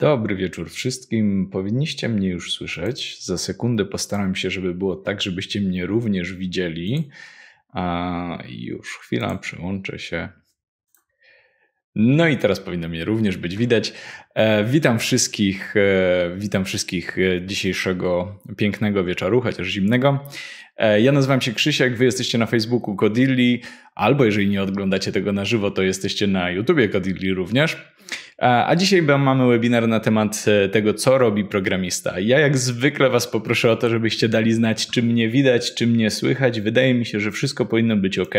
Dobry wieczór wszystkim. Powinniście mnie już słyszeć. Za sekundę postaram się, żeby było tak, żebyście mnie również widzieli. A już chwila, przyłączę się. No i teraz powinno mnie również być widać. E, witam wszystkich, e, witam wszystkich e, dzisiejszego pięknego wieczoru, chociaż zimnego. ja nazywam się Krzysiek, wy jesteście na Facebooku Kodilli, albo jeżeli nie oglądacie tego na żywo, to jesteście na YouTubie Kodilli również. A dzisiaj mamy webinar na temat e, tego, co robi programista. Ja jak zwykle Was poproszę o to, żebyście dali znać, czy mnie widać, czy mnie słychać. Wydaje mi się, że wszystko powinno być ok.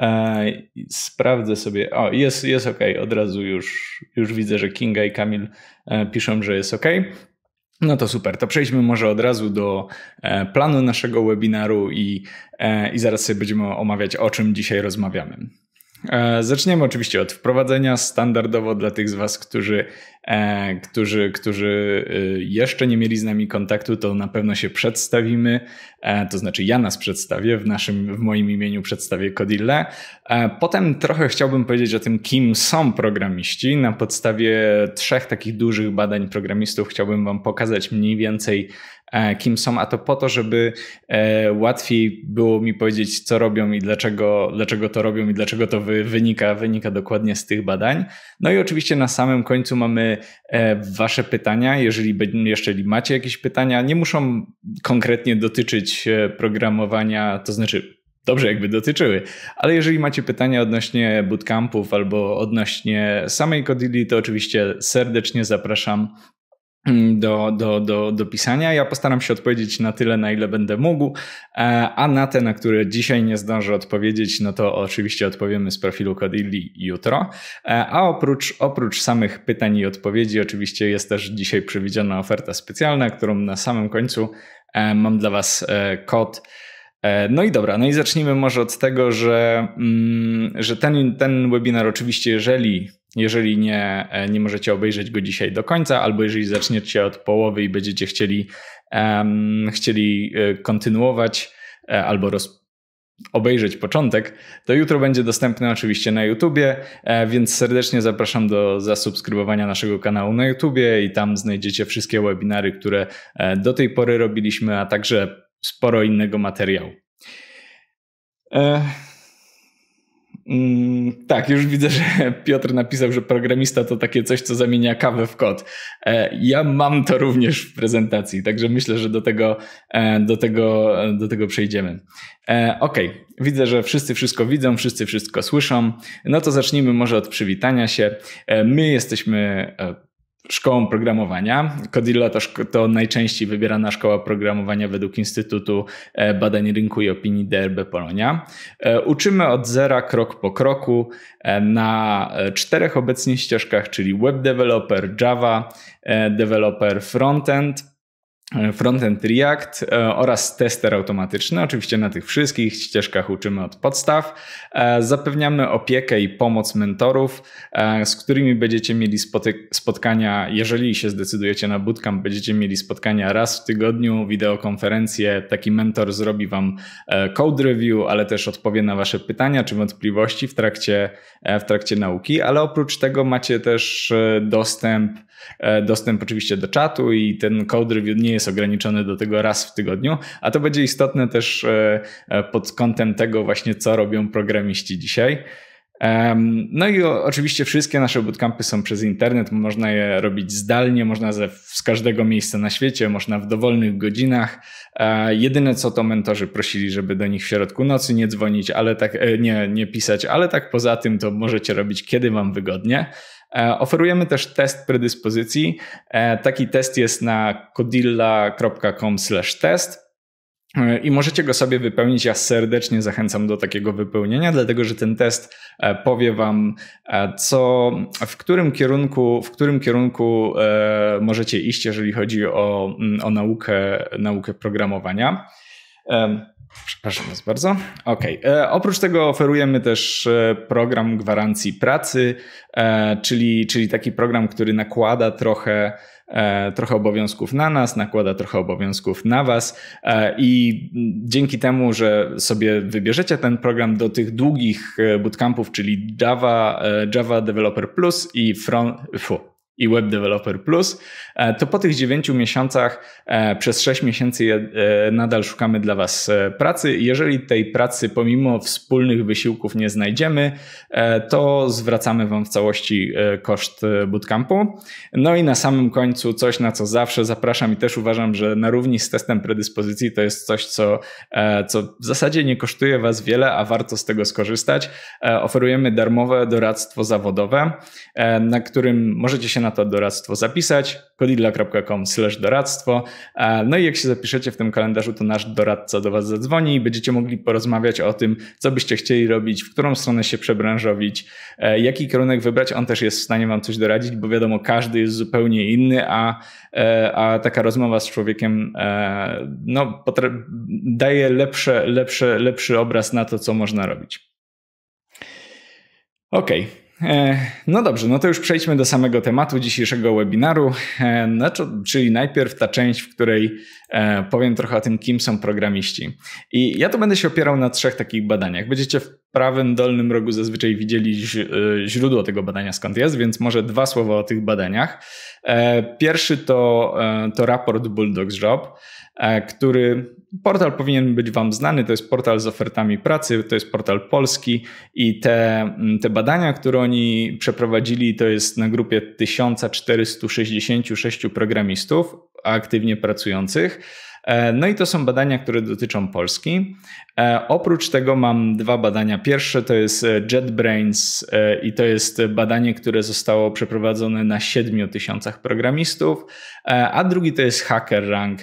E, sprawdzę sobie. O, jest, jest ok. Od razu już, już widzę, że Kinga i Kamil e, piszą, że jest ok. No to super, to przejdźmy może od razu do planu naszego webinaru i, i zaraz sobie będziemy omawiać, o czym dzisiaj rozmawiamy. E, zaczniemy oczywiście od wprowadzenia standardowo dla tych z Was, którzy, e, którzy, którzy y, jeszcze nie mieli z nami kontaktu, to na pewno się przedstawimy. E, to znaczy, ja nas przedstawię, w, naszym, w moim imieniu przedstawię Kodille. Potem trochę chciałbym powiedzieć o tym, kim są programiści. Na podstawie trzech takich dużych badań programistów chciałbym Wam pokazać mniej więcej, E, kim są, a to po to, żeby e, łatwiej było mi powiedzieć, co robią i dlaczego, dlaczego to robią i dlaczego to wynika, wynika dokładnie z tych badań. No i oczywiście na samym końcu mamy e, Wasze pytania. Jeżeli, jeszcze macie jakieś pytania, nie muszą konkretnie dotyczyć programowania, to znaczy dobrze jakby dotyczyły. Ale jeżeli macie pytania odnośnie bootcampów albo odnośnie samej Kodili, to oczywiście serdecznie zapraszam do, do, do, do pisania. Ja postaram się odpowiedzieć na tyle, na ile będę mógł, e, a na te, na które dzisiaj nie zdążę odpowiedzieć, no to oczywiście odpowiemy z profilu Kodilli jutro. E, a oprócz, oprócz samych pytań i odpowiedzi, oczywiście jest też dzisiaj przewidziana oferta specjalna, którą na samym końcu e, mam dla Was kod. No i dobra, no i zacznijmy może od tego, że, mm, że ten, ten webinar oczywiście, jeżeli jeżeli nie, e, nie możecie obejrzeć go dzisiaj do końca, albo jeżeli zaczniecie od połowy i będziecie chcieli, um, chcieli e, kontynuować e, albo roz, obejrzeć początek, to jutro będzie dostępny oczywiście na YouTubie, więc serdecznie zapraszam do zasubskrybowania naszego kanału na YouTubie i tam znajdziecie wszystkie webinary, które do tej pory robiliśmy, a także sporo innego materiału. E Mm, tak, już widzę, że Piotr napisał, że programista to takie coś, co zamienia kawę w kod. E, ja mam to również w prezentacji, także myślę, że do tego, e, do tego, e, do tego przejdziemy. Ok, widzę, że wszyscy wszystko widzą, wszyscy wszystko słyszą. No to zacznijmy może od przywitania się. My jesteśmy szkołą programowania. Codillo to, to najczęściej wybierana szkoła programowania według Instytutu e, Badań Rynku i Opinii DRB Polonia. E, uczymy od zera krok po kroku e, na czterech obecnie ścieżkach, czyli web developer, Java developer, frontend, E, frontend React e, oraz tester automatyczny. Oczywiście na tych wszystkich ścieżkach uczymy od podstaw. E, zapewniamy opiekę i pomoc mentorów, z którymi będziecie mieli spotkania, jeżeli się zdecydujecie na bootcamp, będziecie mieli spotkania raz w tygodniu, wideokonferencje. Taki mentor zrobi wam code review, ale też odpowie na wasze pytania czy wątpliwości w trakcie, w trakcie nauki, ale oprócz tego macie też dostęp, dostęp oczywiście do czatu i ten code review nie jest ograniczony do tego raz w tygodniu, a to będzie istotne też e, e, pod kątem tego właśnie, co robią programiści dzisiaj. No i oczywiście wszystkie nasze bootcampy są przez internet, można je robić zdalnie, można ze, z każdego miejsca na świecie, można w dowolnych godzinach. E, jedyne co to mentorzy prosili, żeby do nich w środku nocy nie dzwonić, ale tak, nie, nie pisać, ale tak poza tym to możecie robić kiedy wam wygodnie. E, oferujemy też test predyspozycji. E, taki test jest na codilla.com/test. E, I możecie go sobie wypełnić. Ja serdecznie zachęcam do takiego wypełnienia, dlatego że ten test powie Wam, co, w którym kierunku, w którym kierunku możecie iść, jeżeli chodzi o, mm, o naukę, naukę programowania. Przepraszam was bardzo. Ok. E, oprócz tego oferujemy też e, program gwarancji pracy, e, czyli, czyli taki program, który nakłada trochę, e, trochę obowiązków na nas, nakłada trochę obowiązków na was e, i dzięki temu, że sobie wybierzecie ten program do tych długich e, bootcampów, czyli Java, Java Developer Plus i Front, fu, i Web Developer Plus, e, to po tych 9 miesiącach e, przez 6 miesięcy e, nadal szukamy dla Was pracy. Jeżeli tej pracy pomimo wspólnych wysiłków nie znajdziemy, to zwracamy Wam w całości koszt bootcampu. No i na samym końcu coś, na co zawsze zapraszam i też uważam, że na równi z testem predyspozycji to jest coś, co, co w zasadzie nie kosztuje Was wiele, a warto z tego skorzystać. Oferujemy darmowe doradztwo zawodowe, na którym możecie się na to doradztwo zapisać, kodidla.com doradztwo. E, no i jak się zapiszecie w tym kalendarzu, to nasz doradca do Was zadzwoni i będziecie mogli porozmawiać o tym, co byście chcieli robić, w którą stronę się przebranżowić, e, jaki kierunek wybrać. On też jest w stanie Wam coś doradzić, bo wiadomo, każdy jest zupełnie inny, a, e, a taka rozmowa z człowiekiem no, daje lepsze, lepsze, lepszy obraz na to, co można robić. Okej. Okay. E, no dobrze, no to już przejdźmy do samego tematu dzisiejszego webinaru, e, no czyli najpierw ta część, w której e, powiem trochę o tym, kim są programiści. I ja tu będę się opierał na trzech takich badaniach. Będziecie w prawym dolnym rogu zazwyczaj widzieli źródło tego badania, skąd jest, więc może dwa słowa o tych badaniach. Pierwszy to, to raport Bulldogs Job. E, który portal powinien być Wam znany. To jest portal z ofertami pracy, to jest portal polski i te, mm, te badania, które oni przeprowadzili, to jest na grupie 1466 programistów aktywnie pracujących. E, no i to są badania, które dotyczą Polski. E, oprócz tego mam dwa badania. Pierwsze to jest e, JetBrains i to jest badanie, które zostało przeprowadzone na 7 tysiącach programistów, a drugi to jest HackerRank,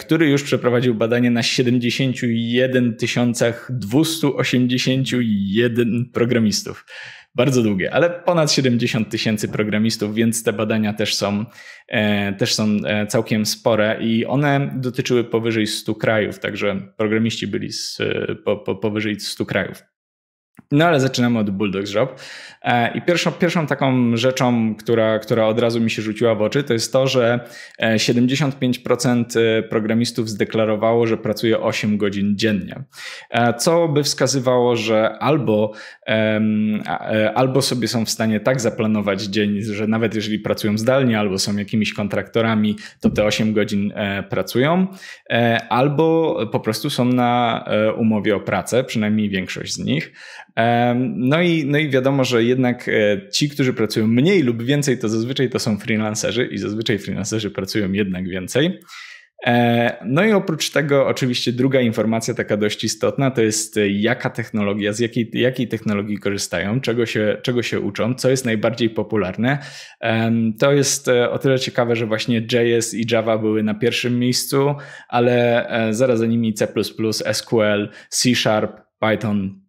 który już przeprowadził badanie na 71 tysiącach 281 programistów bardzo długie, ale ponad 70 tysięcy programistów, więc te badania też są, e, też są e, całkiem spore i one dotyczyły powyżej 100 krajów, także programiści byli z, e, po, po, powyżej 100 krajów. No ale zaczynamy od Bulldogs Job. E, I pierwszą, pierwszą taką rzeczą, która, która od razu mi się rzuciła w oczy, to jest to, że 75% e, e, programistów zdeklarowało, że pracuje 8 godzin dziennie. Co by wskazywało, że albo, albo sobie są w stanie tak zaplanować dzień, że nawet jeżeli pracują zdalnie, albo są jakimiś kontraktorami, to te 8 godzin pracują, albo po prostu są na umowie o pracę, przynajmniej większość z nich. No i, no i wiadomo, że jednak e, ci, którzy pracują mniej lub więcej, to zazwyczaj to są freelancerzy i zazwyczaj freelancerzy pracują jednak więcej. E, no i oprócz tego, oczywiście, druga informacja, taka dość istotna, to jest e, jaka technologia, z jakiej, jakiej technologii korzystają, czego się, czego się uczą, co jest najbardziej popularne. To jest o tyle ciekawe, że właśnie JS i Java były na pierwszym miejscu, ale zaraz za nimi C, SQL, C Sharp, Python,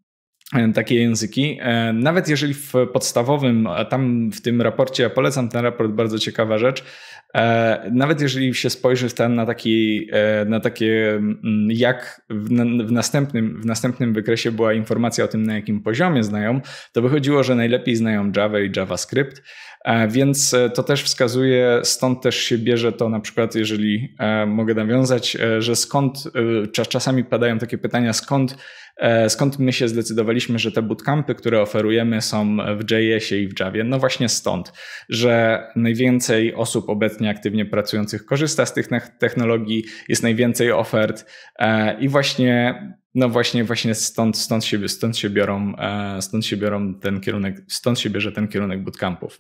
E, takie języki. E, nawet jeżeli w podstawowym, a tam w tym raporcie, ja polecam ten raport, bardzo ciekawa rzecz, e, nawet jeżeli się spojrzy tam na, taki, na takie, mm, jak w, następnym, w następnym wykresie była informacja o tym, na jakim poziomie znają, to wychodziło, że najlepiej znają Java i JavaScript, więc to też wskazuje, stąd też się bierze to na przykład, jeżeli mogę nawiązać, że skąd, czasami padają takie pytania, skąd E, skąd my się zdecydowaliśmy, że te bootcampy, które oferujemy, są w JS-ie i w Javie? No właśnie stąd, że najwięcej osób obecnie aktywnie pracujących korzysta z tych technologii, jest najwięcej ofert e, i właśnie no właśnie, właśnie stąd, stąd, się, stąd, się biorą, e, stąd się biorą ten kierunek, stąd się bierze ten kierunek bootcampów.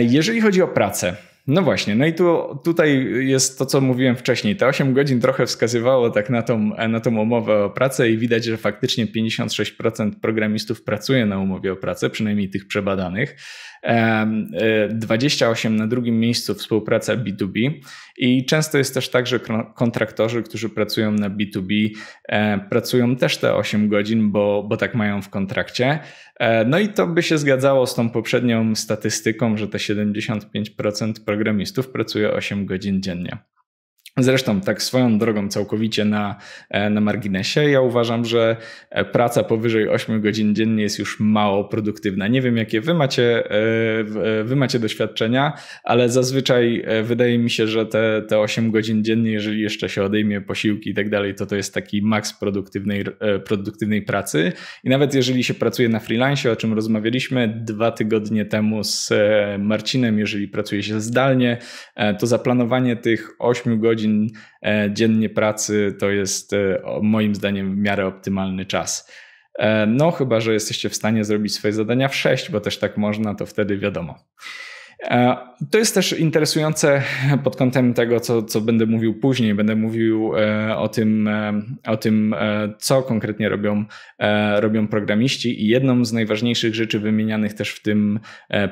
Jeżeli chodzi o pracę, no właśnie, no i tu, tutaj jest to, co mówiłem wcześniej. Te 8 godzin trochę wskazywało tak na tą, na tą umowę o pracę i widać, że faktycznie 56% programistów pracuje na umowie o pracę, przynajmniej tych przebadanych. 28 e, na drugim miejscu współpraca B2B i często jest też tak, że kontraktorzy, którzy pracują na B2B, e, pracują też te 8 godzin, bo, bo tak mają w kontrakcie. E, no i to by się zgadzało z tą poprzednią statystyką, że te 75% programistów pracuje 8 godzin dziennie. Zresztą tak swoją drogą całkowicie na, e, na marginesie. Ja uważam, że e, praca powyżej 8 godzin dziennie jest już mało produktywna. Nie wiem, jakie wy macie, e, wy macie doświadczenia, ale zazwyczaj wydaje mi się, że te, te 8 godzin dziennie, jeżeli jeszcze się odejmie posiłki i tak dalej, to to jest taki maks produktywnej, produktywnej pracy. I nawet jeżeli się pracuje na freelance, o czym rozmawialiśmy dwa tygodnie temu z Marcinem, jeżeli pracuje się zdalnie, to zaplanowanie tych 8 godzin godzin e, dziennie pracy to jest e, moim zdaniem w miarę optymalny czas. E, no, chyba że jesteście w stanie zrobić swoje zadania w 6, bo też tak można, to wtedy wiadomo. To jest też interesujące pod kątem tego, co, co będę mówił później. Będę mówił o tym, o tym, co konkretnie robią, robią programiści. I jedną z najważniejszych rzeczy wymienianych też w tym,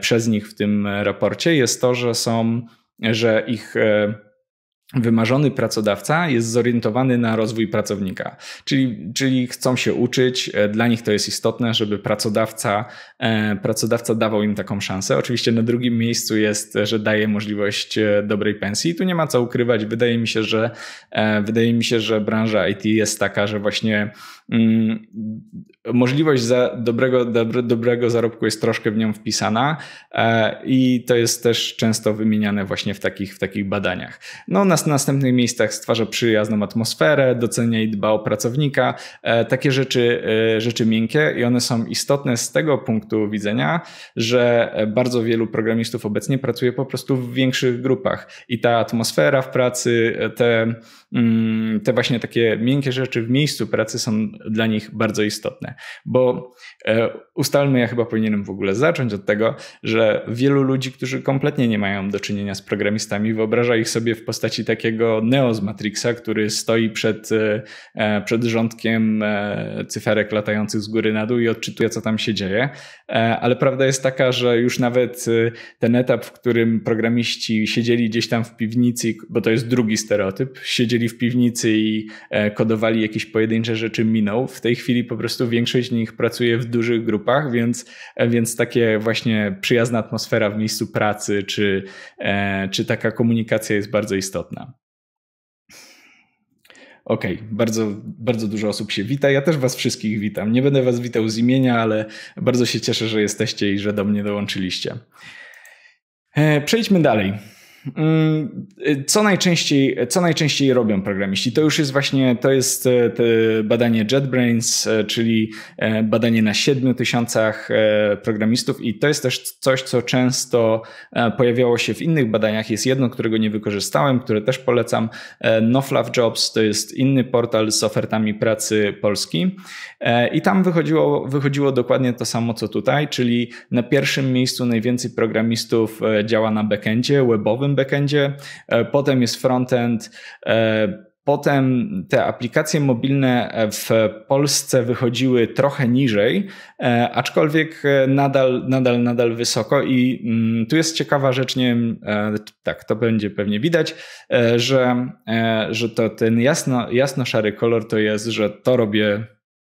przez nich w tym raporcie jest to, że są, że ich wymarzony pracodawca jest zorientowany na rozwój pracownika, czyli, czyli chcą się uczyć, e, dla nich to jest istotne, żeby pracodawca, e, pracodawca dawał im taką szansę. Oczywiście na drugim miejscu jest, e, że daje możliwość dobrej pensji. Tu nie ma co ukrywać. Wydaje mi się, że wydaje mi się, że branża IT jest taka, że właśnie mm, możliwość za dobrego, dobre, dobrego zarobku jest troszkę w nią wpisana i to jest też często wymieniane właśnie w takich, w takich badaniach. No, na 12 następnych miejscach stwarza przyjazną atmosferę, docenia i dba o pracownika. E, takie rzeczy, e, rzeczy miękkie i one są istotne z tego punktu widzenia, że bardzo wielu programistów obecnie pracuje po prostu w większych grupach i ta atmosfera w pracy, e, te, mm, te właśnie takie miękkie rzeczy w miejscu pracy są dla nich bardzo istotne, bo ustalmy, ja chyba powinienem w ogóle zacząć od tego, że wielu ludzi, którzy kompletnie nie mają do czynienia z programistami, wyobraża ich sobie w postaci takiego Neo z Matrixa, który stoi przed, e, e, przed rządkiem e, cyferek latających z góry na dół i odczytuje, co tam się dzieje. Ale prawda jest taka, że już nawet ten etap, w którym programiści siedzieli gdzieś tam w piwnicy, bo to jest drugi stereotyp, siedzieli w piwnicy i kodowali jakieś pojedyncze rzeczy, minął. W tej chwili po prostu większość z nich pracuje w dużych grupach grupach, więc, więc takie właśnie przyjazna atmosfera w miejscu pracy, czy, e, czy taka komunikacja jest bardzo istotna. Okej, okay, bardzo, bardzo dużo osób się wita. Ja też Was wszystkich witam. Nie będę Was witał z imienia, ale bardzo się cieszę, że jesteście i że do mnie dołączyliście. E, przejdźmy dalej. Mm, y, co najczęściej, co najczęściej robią programiści? To już jest właśnie, to jest e, badanie JetBrains, e, czyli e, badanie na 7 tysiącach programistów i to jest też coś, co często pojawiało się w innych badaniach. Jest jedno, którego nie wykorzystałem, które też polecam. NoFluff Jobs to jest inny portal z ofertami pracy Polski i tam wychodziło, wychodziło dokładnie to samo, co tutaj, czyli na pierwszym miejscu najwięcej programistów działa na backendzie webowym, nowym backendzie, e, potem jest frontend, e, Potem te aplikacje mobilne e, w Polsce wychodziły trochę niżej, aczkolwiek nadal, nadal, nadal wysoko. I mm, tu jest ciekawa rzecz, nie wiem, tak, to będzie pewnie widać, że, że to ten jasno, jasno-szary kolor to jest, że to robię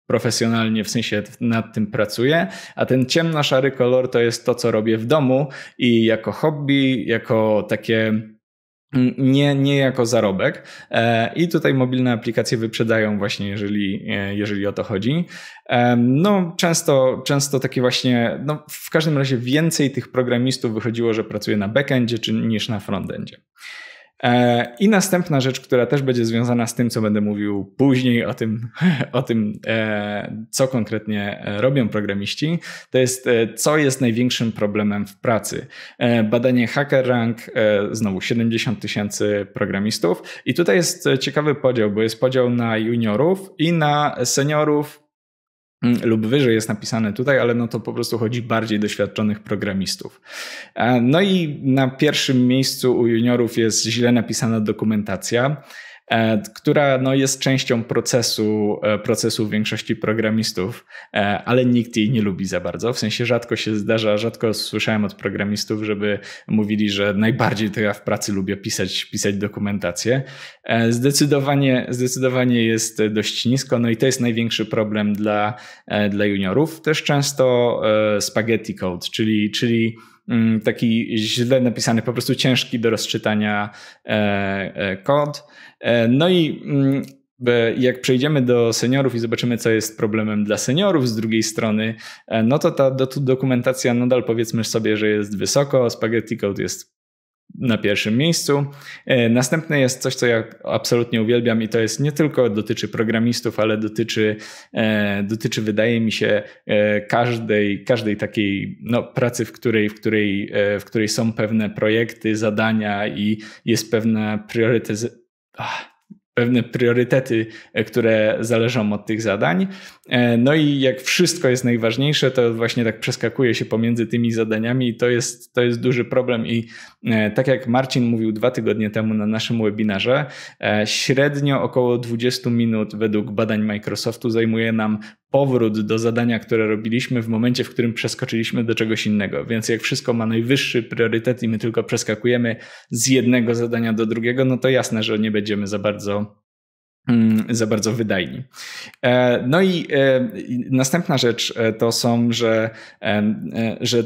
profesjonalnie, w sensie nad tym pracuję, a ten ciemno-szary kolor to jest to, co robię w domu i jako hobby, jako takie mm, nie, nie jako zarobek. E, I tutaj mobilne aplikacje wyprzedają właśnie, jeżeli, e, jeżeli o to chodzi. E, no, często, często takie właśnie, no, w każdym razie więcej tych programistów wychodziło, że pracuje na backendzie czy, niż na frontendzie. E, I następna rzecz, która też będzie związana z tym, co będę mówił później o tym, o tym e, co konkretnie e, robią programiści, to jest co jest największym problemem w pracy. Badanie HackerRank, znowu 70 tysięcy programistów. I tutaj jest ciekawy podział, bo jest podział na juniorów i na seniorów Mm, lub wyżej jest napisane tutaj, ale no to po prostu chodzi bardziej doświadczonych programistów. E, no i na pierwszym miejscu u juniorów jest źle napisana dokumentacja. E, która no, jest częścią procesu, e, procesu większości programistów, e, ale nikt jej nie lubi za bardzo. W sensie rzadko się zdarza, rzadko słyszałem od programistów, żeby mówili, że najbardziej to ja w pracy lubię pisać, pisać dokumentację. Zdecydowanie, zdecydowanie jest dość nisko, no i to jest największy problem dla, dla juniorów. Też często spaghetti code, czyli, czyli Mm, taki źle napisany, po prostu ciężki do rozczytania e, e, kod. E, no i mm, jak przejdziemy do seniorów i zobaczymy, co jest problemem dla seniorów z drugiej strony, no to ta dokumentacja nadal powiedzmy sobie, że jest wysoko, spaghetti code jest na pierwszym miejscu. E, następne jest coś, co ja absolutnie uwielbiam i to jest nie tylko dotyczy programistów, ale dotyczy, e, dotyczy wydaje mi się, e, każdej, każdej takiej no, pracy, w której, w, której, w której są pewne projekty, zadania i jest pewna priorytetyzacja ah, pewne priorytety, które zależą od tych zadań. E, no i jak wszystko jest najważniejsze, to właśnie tak przeskakuje się pomiędzy tymi zadaniami i to jest, to jest duży problem. I e, tak jak Marcin mówił dwa tygodnie temu na naszym webinarze, e, średnio około 20 minut według badań Microsoftu zajmuje nam powrót do zadania, które robiliśmy w momencie, w którym przeskoczyliśmy do czegoś innego. Więc jak wszystko ma najwyższy priorytet i my tylko przeskakujemy z jednego zadania do drugiego, no to jasne, że nie będziemy za bardzo Mm, za bardzo wydajni. E, no e, i następna rzecz e, to są, że, że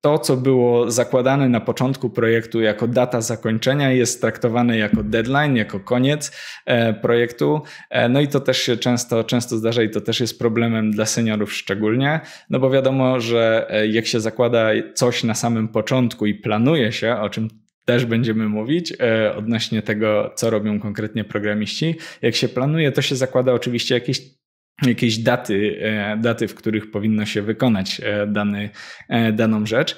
to, co było zakładane na początku projektu jako data zakończenia, jest traktowane jako deadline, jako koniec projektu. No i to też się często, często zdarza i to też jest problemem dla seniorów szczególnie, no bo wiadomo, że jak się zakłada coś na samym początku i planuje się, o czym też będziemy mówić e, odnośnie tego, co robią konkretnie programiści. Jak się planuje, to się zakłada oczywiście jakieś jakieś daty, e, daty, w których powinno się wykonać e, dany, daną rzecz.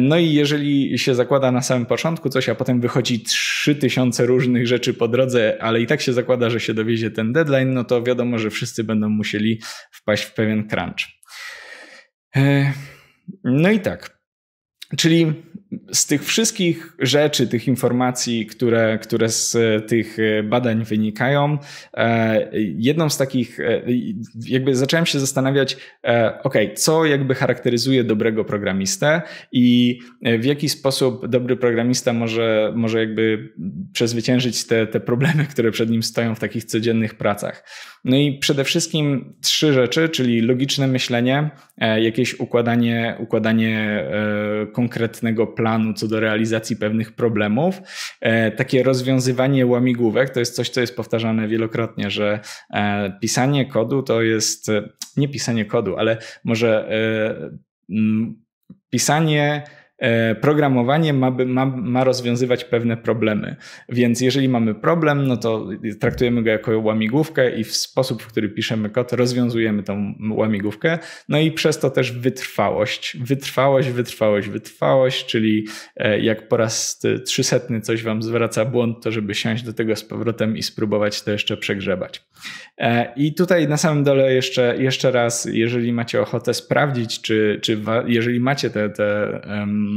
No i jeżeli się zakłada na samym początku coś, a potem wychodzi 3000 różnych rzeczy po drodze, ale i tak się zakłada, że się dowiezie ten deadline, no to wiadomo, że wszyscy będą musieli wpaść w pewien crunch. No i tak. Czyli z tych wszystkich rzeczy, tych informacji, które, które z e, tych e, badań wynikają, e, jedną z takich, jakby zacząłem się zastanawiać, ok, co jakby charakteryzuje dobrego programistę i w jaki sposób dobry programista może, może jakby przezwyciężyć te, te problemy, które przed nim stoją w takich codziennych pracach. No i przede wszystkim trzy rzeczy, czyli logiczne myślenie, jakieś układanie, układanie konkretnego planu, co do realizacji pewnych problemów. E, takie rozwiązywanie łamigłówek to jest coś, co jest powtarzane wielokrotnie, że e, pisanie kodu to jest e, nie pisanie kodu, ale może pisanie E, programowanie ma, ma, ma rozwiązywać pewne problemy. Więc jeżeli mamy problem, no to traktujemy go jako łamigłówkę i w sposób, w który piszemy kod, rozwiązujemy tą łamigłówkę. No i przez to też wytrwałość. Wytrwałość, wytrwałość, wytrwałość, czyli e, jak po raz trzysetny coś wam zwraca błąd, to żeby siąść do tego z powrotem i spróbować to jeszcze przegrzebać. E, I tutaj na samym dole jeszcze, jeszcze raz, jeżeli macie ochotę sprawdzić, czy, czy jeżeli macie te, te um,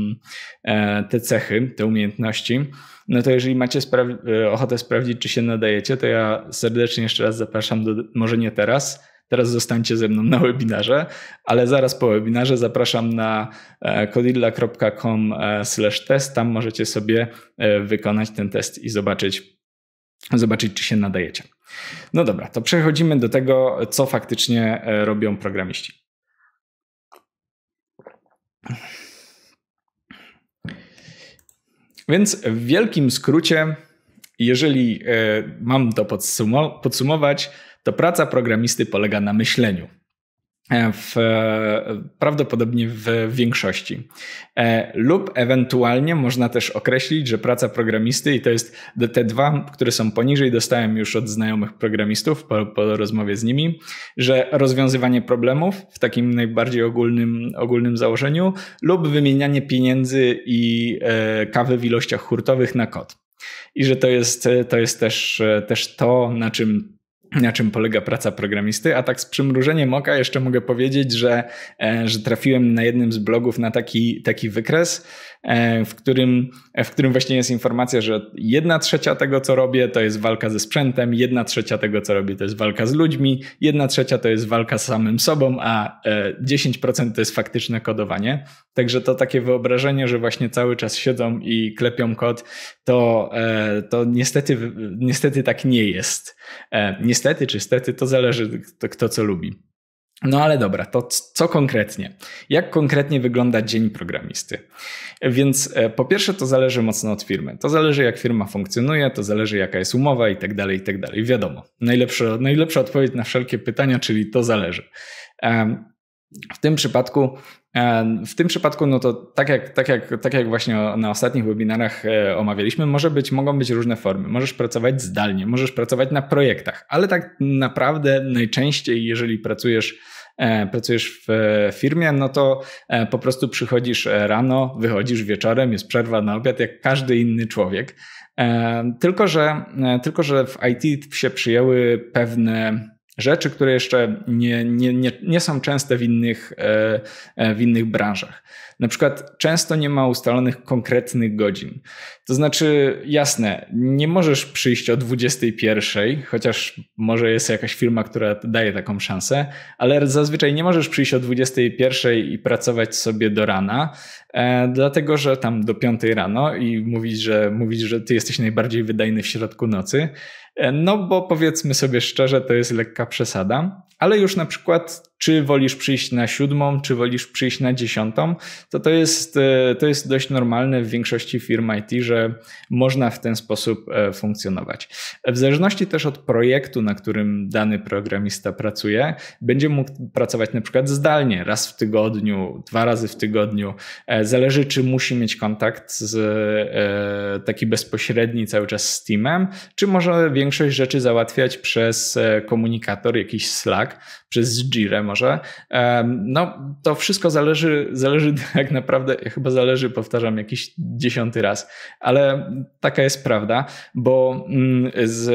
E, te cechy, te umiejętności, no to jeżeli macie spra- e, ochotę sprawdzić, czy się nadajecie, to ja serdecznie jeszcze raz zapraszam do, może nie teraz, teraz zostańcie ze mną na webinarze, ale zaraz po webinarze zapraszam na e, codilla.com test, tam możecie sobie wykonać ten test i zobaczyć, zobaczyć czy się nadajecie. No dobra, to przechodzimy do tego, co faktycznie robią programiści. Więc w wielkim skrócie, jeżeli e, mam to podsumować, to praca programisty polega na myśleniu. E, w, e, prawdopodobnie w większości. E, lub ewentualnie można też określić, że praca programisty, i to jest te dwa, które są poniżej, dostałem już od znajomych programistów po, po rozmowie z nimi, że rozwiązywanie problemów w takim najbardziej ogólnym, ogólnym założeniu, lub wymienianie pieniędzy i kawy w ilościach hurtowych na kod. I że to jest, to jest też, też to, na czym na czym polega praca programisty, a tak z przymrużeniem oka jeszcze mogę powiedzieć, że, e, że trafiłem na jednym z blogów na taki, taki wykres, E, w którym, e, w którym właśnie jest informacja, że jedna trzecia tego, co robię, to jest walka ze sprzętem, jedna trzecia tego, co robię, to jest walka z ludźmi, jedna trzecia to jest walka z samym sobą, a 10% e, to jest faktyczne kodowanie. Także to takie wyobrażenie, że właśnie cały czas siedzą i klepią kod, to, to niestety, niestety tak nie jest. Niestety czy stety, to zależy kto, kto co lubi. No ale dobra, to co konkretnie? Jak konkretnie wygląda dzień programisty? Więc e, po pierwsze to zależy mocno od firmy. To zależy jak firma funkcjonuje, to zależy jaka jest umowa i tak dalej, i tak dalej. Wiadomo, najlepsza, najlepsza odpowiedź na wszelkie pytania, czyli to zależy. W tym przypadku E, w tym przypadku, no to tak jak, tak jak, tak jak właśnie na ostatnich webinarach e, omawialiśmy, może być, mogą być różne formy. Możesz pracować zdalnie, możesz pracować na projektach, ale tak naprawdę najczęściej, jeżeli pracujesz e, pracujesz w firmie, no to po prostu przychodzisz rano, wychodzisz wieczorem, jest przerwa na obiad, jak każdy inny człowiek. Tylko, że, tylko, że w IT się przyjęły pewne rzeczy, które jeszcze nie, nie, nie, nie są częste w innych, e, e, w innych branżach. Na przykład często nie ma ustalonych konkretnych godzin. To znaczy, jasne, nie możesz przyjść o 21, chociaż może jest jakaś firma, która daje taką szansę, ale zazwyczaj nie możesz przyjść o 21 i pracować sobie do rana, e, dlatego że tam do 5 rano i mówić, że mówić, że ty jesteś najbardziej wydajny w środku nocy, E, no bo powiedzmy sobie szczerze, to jest lekka przesada, ale już na przykład czy wolisz przyjść na siódmą, czy wolisz przyjść na dziesiątą, to to jest, e, to jest dość normalne w większości firm IT, że można w ten sposób e, funkcjonować. W zależności też od projektu, na którym dany programista pracuje, będzie mógł pracować na przykład zdalnie, raz w tygodniu, dwa razy w tygodniu. E, zależy, czy musi mieć kontakt z, taki bezpośredni cały czas z teamem, czy może większość rzeczy załatwiać przez komunikator, jakiś Slack, przez Jira może. No, to wszystko zależy, zależy tak naprawdę, chyba zależy, powtarzam, jakiś dziesiąty raz, ale taka jest prawda, bo mm, z,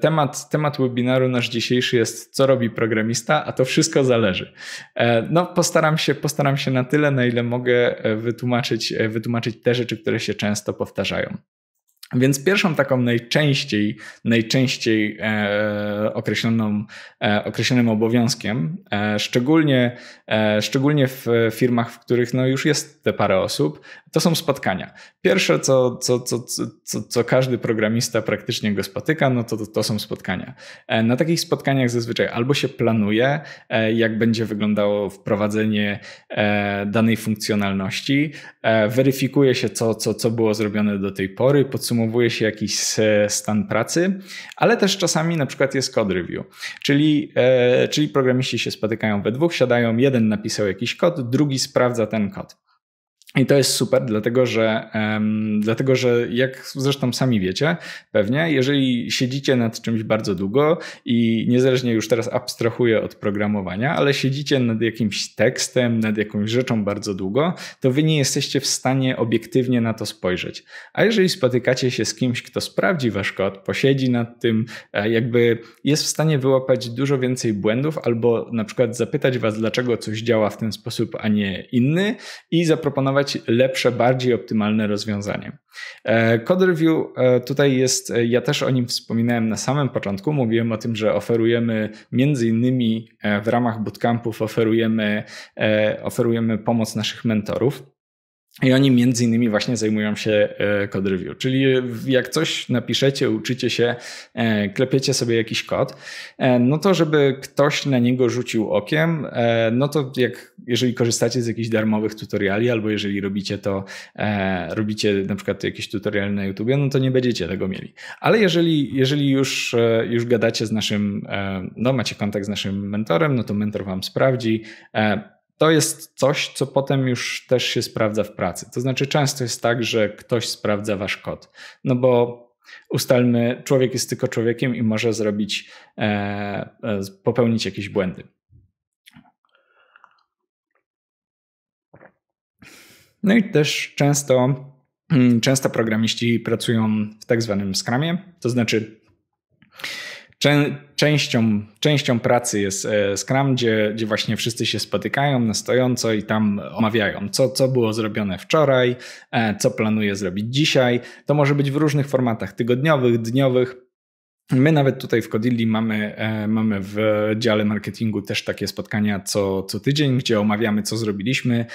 temat, temat webinaru nasz dzisiejszy jest, co robi programista, a to wszystko zależy. E, no, postaram się, postaram się na tyle, na ile mogę e, wytłumaczyć, e, wytłumaczyć te rzeczy, które się często powtarzają. Więc pierwszą taką najczęściej, najczęściej e, określoną, e, określonym obowiązkiem, e, szczególnie, szczególnie w firmach, w których no już jest te parę osób, to są spotkania. Pierwsze, co, co, co, co, co każdy programista praktycznie go spotyka, no to, to, to są spotkania. Na takich spotkaniach zazwyczaj albo się planuje, jak będzie wyglądało wprowadzenie danej funkcjonalności, E, weryfikuje się, co, co, co było zrobione do tej pory, podsumowuje się jakiś stan pracy, ale też czasami na przykład jest code review, czyli, e, czyli programiści się spotykają we dwóch, siadają, jeden napisał jakiś kod, drugi sprawdza ten kod. I to jest super, dlatego że, um, dlatego że, jak zresztą sami wiecie, pewnie, jeżeli siedzicie nad czymś bardzo długo i niezależnie już teraz abstrahuję od programowania, ale siedzicie nad jakimś tekstem, nad jakąś rzeczą bardzo długo, to wy nie jesteście w stanie obiektywnie na to spojrzeć. A jeżeli spotykacie się z kimś, kto sprawdzi wasz kod, posiedzi nad tym, e, jakby jest w stanie wyłapać dużo więcej błędów, albo na przykład zapytać was, dlaczego coś działa w ten sposób, a nie inny, i zaproponować, proponować lepsze, bardziej optymalne rozwiązanie. E, Code Review e, tutaj jest, e, ja też o nim wspominałem na samym początku, mówiłem o tym, że oferujemy między innymi w ramach bootcampów oferujemy, oferujemy pomoc naszych mentorów. I oni między innymi właśnie zajmują się e, code review, czyli e, jak coś napiszecie, uczycie się, e, klepiecie sobie jakiś kod, no to żeby ktoś na niego rzucił okiem, no to jak jeżeli korzystacie z jakichś darmowych tutoriali albo jeżeli robicie to, robicie na przykład jakiś tutorial na YouTube, no to nie będziecie tego mieli. Ale jeżeli, jeżeli już, już gadacie z naszym, no macie kontakt z naszym mentorem, no to mentor wam sprawdzi, to jest coś, co potem już też się sprawdza w pracy. To znaczy, często jest tak, że ktoś sprawdza wasz kod. No bo ustalmy, człowiek jest tylko człowiekiem i może zrobić, e, e, popełnić jakieś błędy. No i też często, mm, często programiści pracują w tak zwanym skramie, to znaczy Czę częścią, częścią pracy jest e, Scrum, gdzie, gdzie właśnie wszyscy się spotykają na stojąco i tam omawiają, co, co było zrobione wczoraj, e, co planuje zrobić dzisiaj. To może być w różnych formatach tygodniowych, dniowych. My nawet tutaj w Codilli mamy, e, mamy w dziale marketingu też takie spotkania co, co tydzień, gdzie omawiamy, co zrobiliśmy,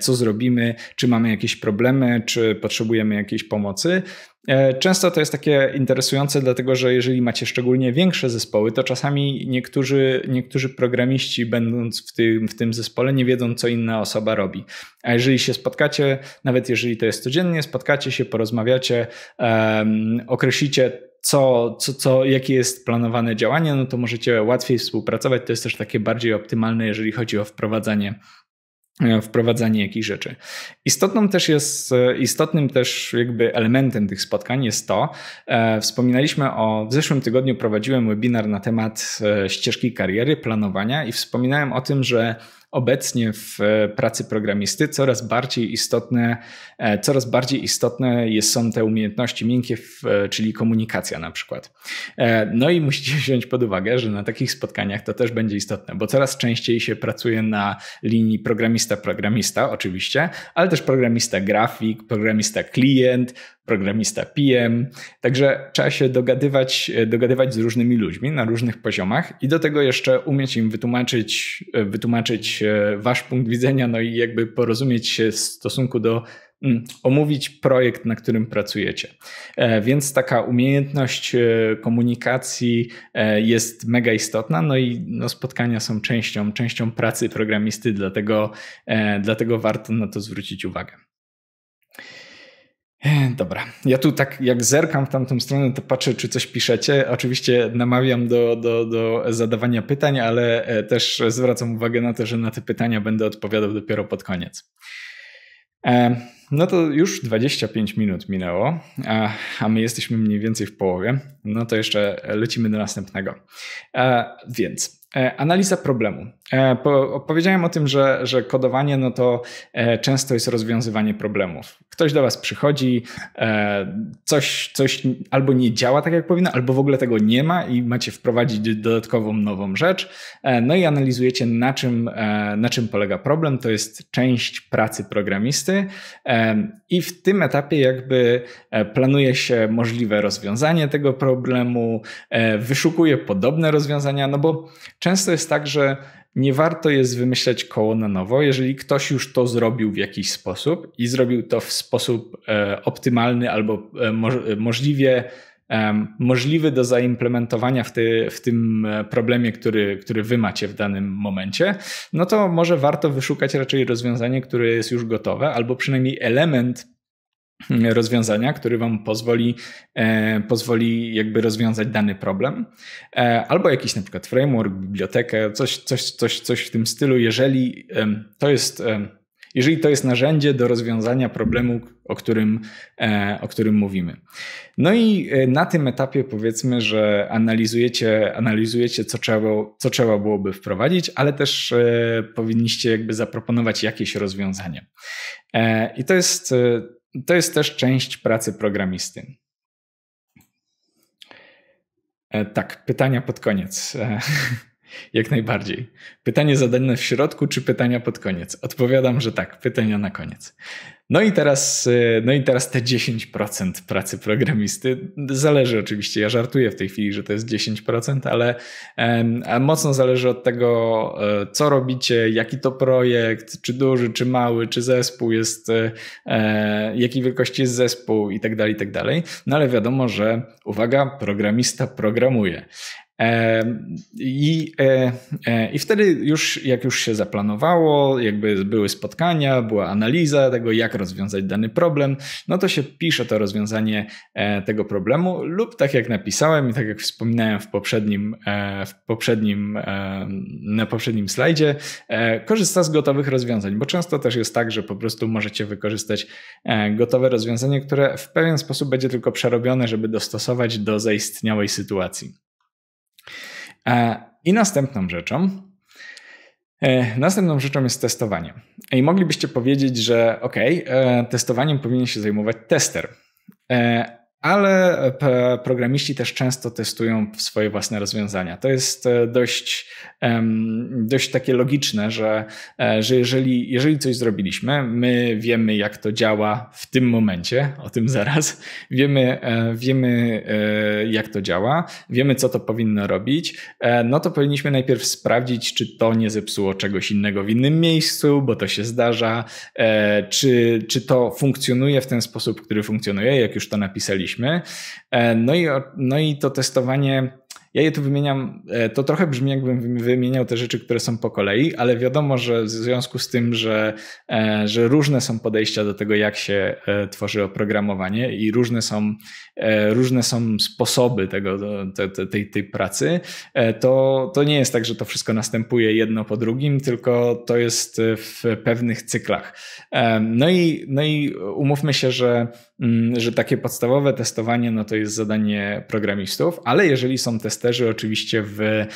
co zrobimy, czy mamy jakieś problemy, czy potrzebujemy jakiejś pomocy. E, często to jest takie interesujące, dlatego że jeżeli macie szczególnie większe zespoły, to czasami niektórzy, niektórzy programiści, będąc w tym, w tym zespole, nie wiedzą, co inna osoba robi. A jeżeli się spotkacie, nawet jeżeli to jest codziennie, spotkacie się, porozmawiacie, um, określicie, co, co, co, jakie jest planowane działanie, no to możecie łatwiej współpracować. To jest też takie bardziej optymalne, jeżeli chodzi o wprowadzanie E, wprowadzanie jakichś rzeczy. Istotną też jest, e, istotnym też jakby elementem tych spotkań jest to, e, wspominaliśmy o, w zeszłym tygodniu prowadziłem webinar na temat e, ścieżki kariery, planowania i wspominałem o tym, że obecnie w e, pracy programisty coraz bardziej istotne, e, coraz bardziej istotne są te umiejętności miękkie, e, czyli komunikacja na przykład. No i musicie wziąć pod uwagę, że na takich spotkaniach to też będzie istotne, bo coraz częściej się pracuje na linii programista-programista oczywiście, ale też programista grafik, programista klient, programista PM. Także trzeba się dogadywać, e, dogadywać z różnymi ludźmi na różnych poziomach i do tego jeszcze umieć im wytłumaczyć, e, wytłumaczyć e, wasz punkt widzenia, no i jakby porozumieć się w stosunku do mm, omówić projekt, na którym pracujecie. Więc taka umiejętność komunikacji jest mega istotna, no i no spotkania są częścią, częścią pracy programisty, dlatego, dlatego warto na to zwrócić uwagę. Dobra, ja tu tak jak zerkam w tamtą stronę, to patrzę, czy coś piszecie. Oczywiście namawiam do, do, do zadawania pytań, ale e, też zwracam uwagę na to, że na te pytania będę odpowiadał dopiero pod koniec. E, no to już 25 minut minęło, a, my jesteśmy mniej więcej w połowie. No to jeszcze lecimy do następnego. E, więc analiza problemu. E, po, powiedziałem o tym, że, że kodowanie no to e, często jest rozwiązywanie problemów. Ktoś do Was przychodzi, e, coś, coś albo nie działa tak, jak powinno, albo w ogóle tego nie ma i macie wprowadzić dodatkową nową rzecz. No i analizujecie, na czym, na czym polega problem. To jest część pracy programisty i w tym etapie jakby planuje się możliwe rozwiązanie tego problemu, wyszukuje podobne rozwiązania, no bo często jest tak, że nie warto jest wymyślać koło na nowo. Jeżeli ktoś już to zrobił w jakiś sposób i zrobił to w sposób e, optymalny albo e, e, możliwie możliwy do zaimplementowania w, ty, w tym problemie, który, który wy macie w danym momencie, no to może warto wyszukać raczej rozwiązanie, które jest już gotowe, albo przynajmniej element rozwiązania, który Wam pozwoli, e, pozwoli jakby rozwiązać dany problem, e, albo jakiś na przykład framework, bibliotekę, coś, coś, coś, coś w tym stylu, jeżeli e, to jest. jeżeli to jest narzędzie do rozwiązania problemu, o którym, e, o którym mówimy. No i e, na tym etapie powiedzmy, że analizujecie, analizujecie co, trzeba, co trzeba byłoby wprowadzić, ale też e, powinniście jakby zaproponować jakieś rozwiązanie. I to jest to jest też część pracy programisty. E, tak, pytania pod koniec. E, Jak najbardziej. Pytanie zadane w środku, czy pytania pod koniec? Odpowiadam, że tak, pytania na koniec. No i teraz, e, no i teraz te 10% pracy programisty. Zależy oczywiście, ja żartuję w tej chwili, że to jest 10%, ale mocno zależy od tego, e, co robicie, jaki to projekt, czy duży, czy mały, czy zespół jest, e, jakiej wielkości jest zespół i tak dalej, tak dalej. No ale wiadomo, że uwaga, programista programuje. I, e, e, I wtedy już, jak już się zaplanowało, jakby były spotkania, była analiza tego, jak rozwiązać dany problem, no to się pisze to rozwiązanie e, tego problemu lub tak jak napisałem i tak jak wspominałem w poprzednim, w poprzednim, na poprzednim slajdzie, korzysta z gotowych rozwiązań, bo często też jest tak, że po prostu możecie wykorzystać gotowe rozwiązanie, które w pewien sposób będzie tylko przerobione, żeby dostosować do zaistniałej sytuacji. E, I następną rzeczą, e, Następną rzeczą jest testowanie. I moglibyście powiedzieć, że ok, e, testowaniem powinien się zajmować tester, ale programiści też często testują swoje własne rozwiązania. To jest e, dość, dość takie logiczne, że, e, że jeżeli, jeżeli coś zrobiliśmy, my wiemy, jak to działa w tym momencie, o tym zaraz, wiemy, e, wiemy jak to działa, wiemy, co to powinno robić, no to powinniśmy najpierw sprawdzić, czy to nie zepsuło czegoś innego w innym miejscu, bo to się zdarza, czy, czy to funkcjonuje w ten sposób, który funkcjonuje, jak już to napisaliśmy robiliśmy. E, no i, no i to testowanie ja je tu wymieniam, e, to trochę brzmi jakbym wymieniał te rzeczy, które są po kolei, ale wiadomo, że w związku z tym, że, e, że różne są podejścia do tego, jak się e, tworzy oprogramowanie i różne są, różne są sposoby tego, te, tej, tej pracy, to, to nie jest tak, że to wszystko następuje jedno po drugim, tylko to jest w pewnych cyklach. No i, no i umówmy się, że, mm, że takie podstawowe testowanie no to jest zadanie programistów, ale jeżeli są testy testerzy oczywiście w, e,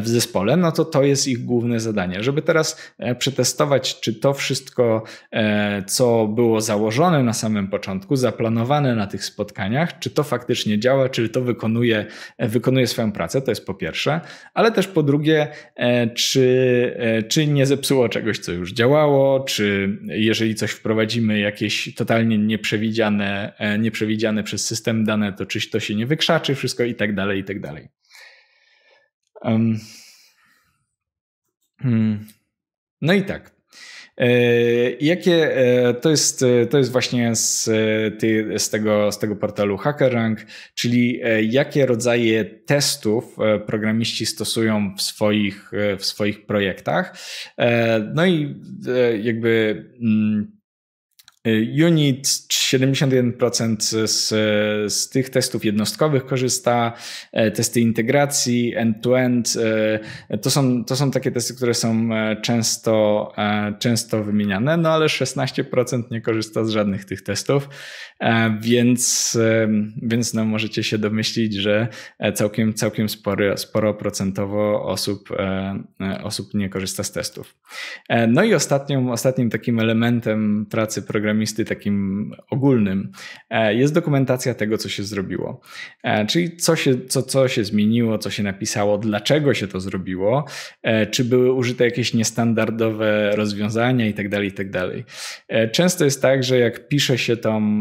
w zespole, no to to jest ich główne zadanie, żeby teraz e, przetestować, czy to wszystko, e, co było założone na samym początku, zaplanowane na tych spotkaniach, czy to faktycznie działa, czy to wykonuje, wykonuje swoją pracę, to jest po pierwsze, ale też po drugie, czy, czy nie zepsuło czegoś, co już działało, czy jeżeli coś wprowadzimy, jakieś totalnie nieprzewidziane, nieprzewidziane przez system dane, to czyś to się nie wykrzaczy, wszystko i tak dalej, i tak dalej. Um, hmm. No i tak. E, jakie e, to jest, e, to jest właśnie z, ty, z, tego, z tego portalu HackerRank, czyli jakie rodzaje testów programiści stosują w swoich, w swoich projektach. No i jakby mm, Y, unit 71% z, z tych testów jednostkowych korzysta, e, testy integracji, end-to-end. E, to, są, to są takie testy, które są e, często, często wymieniane, no ale 16% nie korzysta z żadnych tych testów, więc, więc no możecie się domyślić, że całkiem, całkiem sporo sporo procentowo osób, osób nie korzysta z testów. No i ostatnią, ostatnim takim elementem pracy programu misty takim ogólnym, e, jest dokumentacja tego, co się zrobiło. E, czyli co się, co, co się zmieniło, co się napisało, dlaczego się to zrobiło, e, czy były użyte jakieś niestandardowe rozwiązania itd. Tak itd. Tak często jest tak, że jak pisze się tą,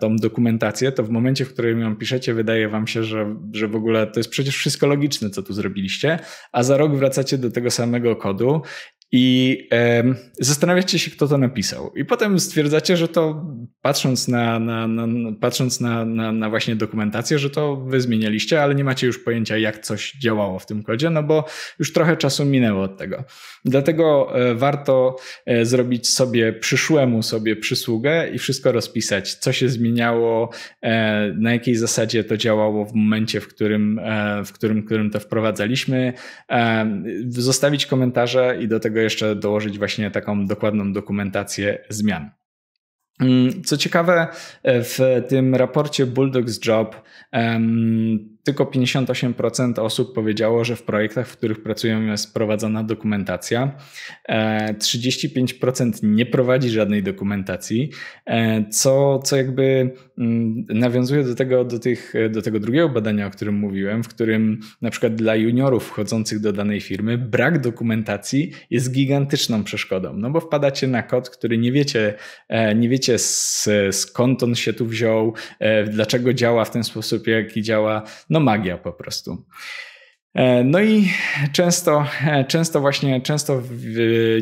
tą dokumentację, to w momencie, w którym ją piszecie, wydaje wam się, że, że w ogóle to jest przecież wszystko logiczne, co tu zrobiliście, a za rok wracacie do tego samego kodu i e, zastanawiacie się, kto to napisał. I potem stwierdzacie, że to patrząc na, na, na patrząc na, na, na, właśnie dokumentację, że to wy zmienialiście, ale nie macie już pojęcia, jak coś działało w tym kodzie, no bo już trochę czasu minęło od tego. Dlatego e, warto e, zrobić sobie przyszłemu sobie przysługę i wszystko rozpisać, co się zmieniało, e, na jakiej zasadzie to działało w momencie, w którym, w którym, w którym to wprowadzaliśmy. Zostawić komentarze i do tego tego jeszcze dołożyć właśnie taką dokładną dokumentację zmian. Mm, co ciekawe, e, w tym raporcie Bulldogs Job tylko 58% osób powiedziało, że w projektach, w których pracują, jest prowadzona dokumentacja. 35% e, nie prowadzi żadnej dokumentacji, e, co, co jakby mm, nawiązuje do tego, do, tych, do tego drugiego badania, o którym mówiłem, w którym na przykład dla juniorów wchodzących do danej firmy brak dokumentacji jest gigantyczną przeszkodą, no bo wpadacie na kod, który nie wiecie, e, nie wiecie skąd on się tu wziął, dlaczego działa w ten sposób, jaki działa. No no magia po prostu. E, no i często, e, często właśnie, często w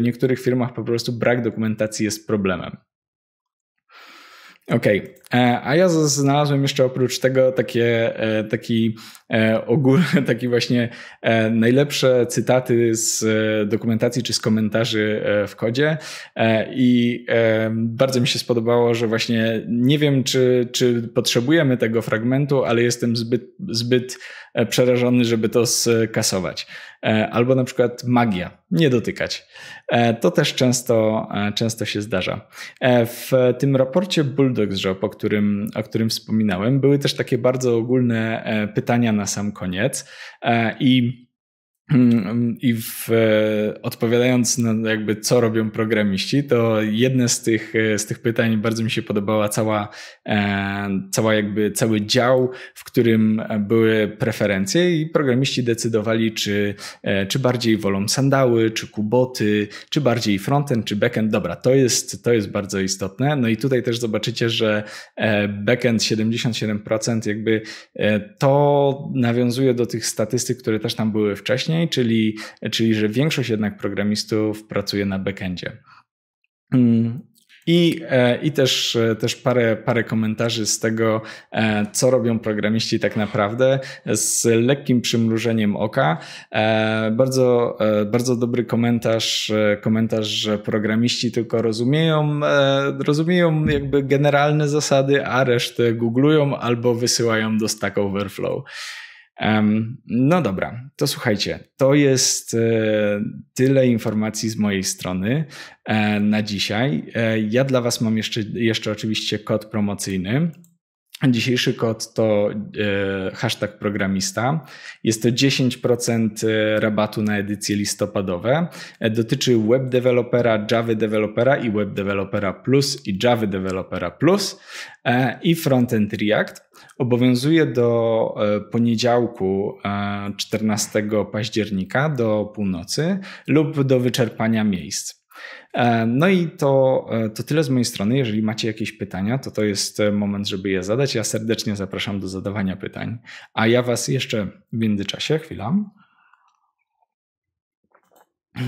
niektórych firmach po prostu brak dokumentacji jest problemem. Okej, okay. E, a ja znalazłem jeszcze oprócz tego takie, e, taki e, ogólny, taki właśnie najlepsze cytaty z dokumentacji czy z komentarzy w kodzie i bardzo mi się spodobało, że właśnie nie wiem, czy, czy potrzebujemy tego fragmentu, ale jestem zbyt, zbyt przerażony, żeby to skasować. Albo na przykład magia, nie dotykać. To też często, często się zdarza. W tym raporcie Bulldogs Job, o którym, o którym wspominałem. Były też takie bardzo ogólne e, pytania na sam koniec e, i Mm, I w, e, odpowiadając na jakby co robią programiści, to jedne z tych, e, z tych pytań bardzo mi się podobała cała, e, cała jakby cały dział, w którym były preferencje i programiści decydowali, czy, czy bardziej wolą sandały, czy kuboty, czy bardziej frontend, czy backend. Dobra, to jest, to jest bardzo istotne. No i tutaj też zobaczycie, że backend 77% jakby to nawiązuje do tych statystyk, które też tam były wcześniej wcześniej, czyli, czyli że większość jednak programistów pracuje na backendzie. Mm. I, e, i też, e, też parę, parę komentarzy z tego, e, co robią programiści tak naprawdę, z lekkim przymrużeniem oka. Bardzo, bardzo dobry komentarz, komentarz, że programiści tylko rozumieją, rozumieją jakby generalne zasady, a resztę googlują albo wysyłają do Stack Overflow no dobra, to słuchajcie, to jest e, tyle informacji z mojej strony e, na dzisiaj. E, ja dla Was mam jeszcze, jeszcze oczywiście kod promocyjny. Dzisiejszy kod to hashtag programista. Jest to 10% rabatu na edycje listopadowe. Dotyczy web dewelopera, Java dewelopera i web dewelopera plus i Java dewelopera plus i frontend React obowiązuje do e, poniedziałku 14 e, października do północy lub do wyczerpania miejsc. E, no i to, to tyle z mojej strony. Jeżeli macie jakieś pytania, to to jest moment, żeby je zadać. Ja serdecznie zapraszam do zadawania pytań. A ja Was jeszcze w międzyczasie, chwila.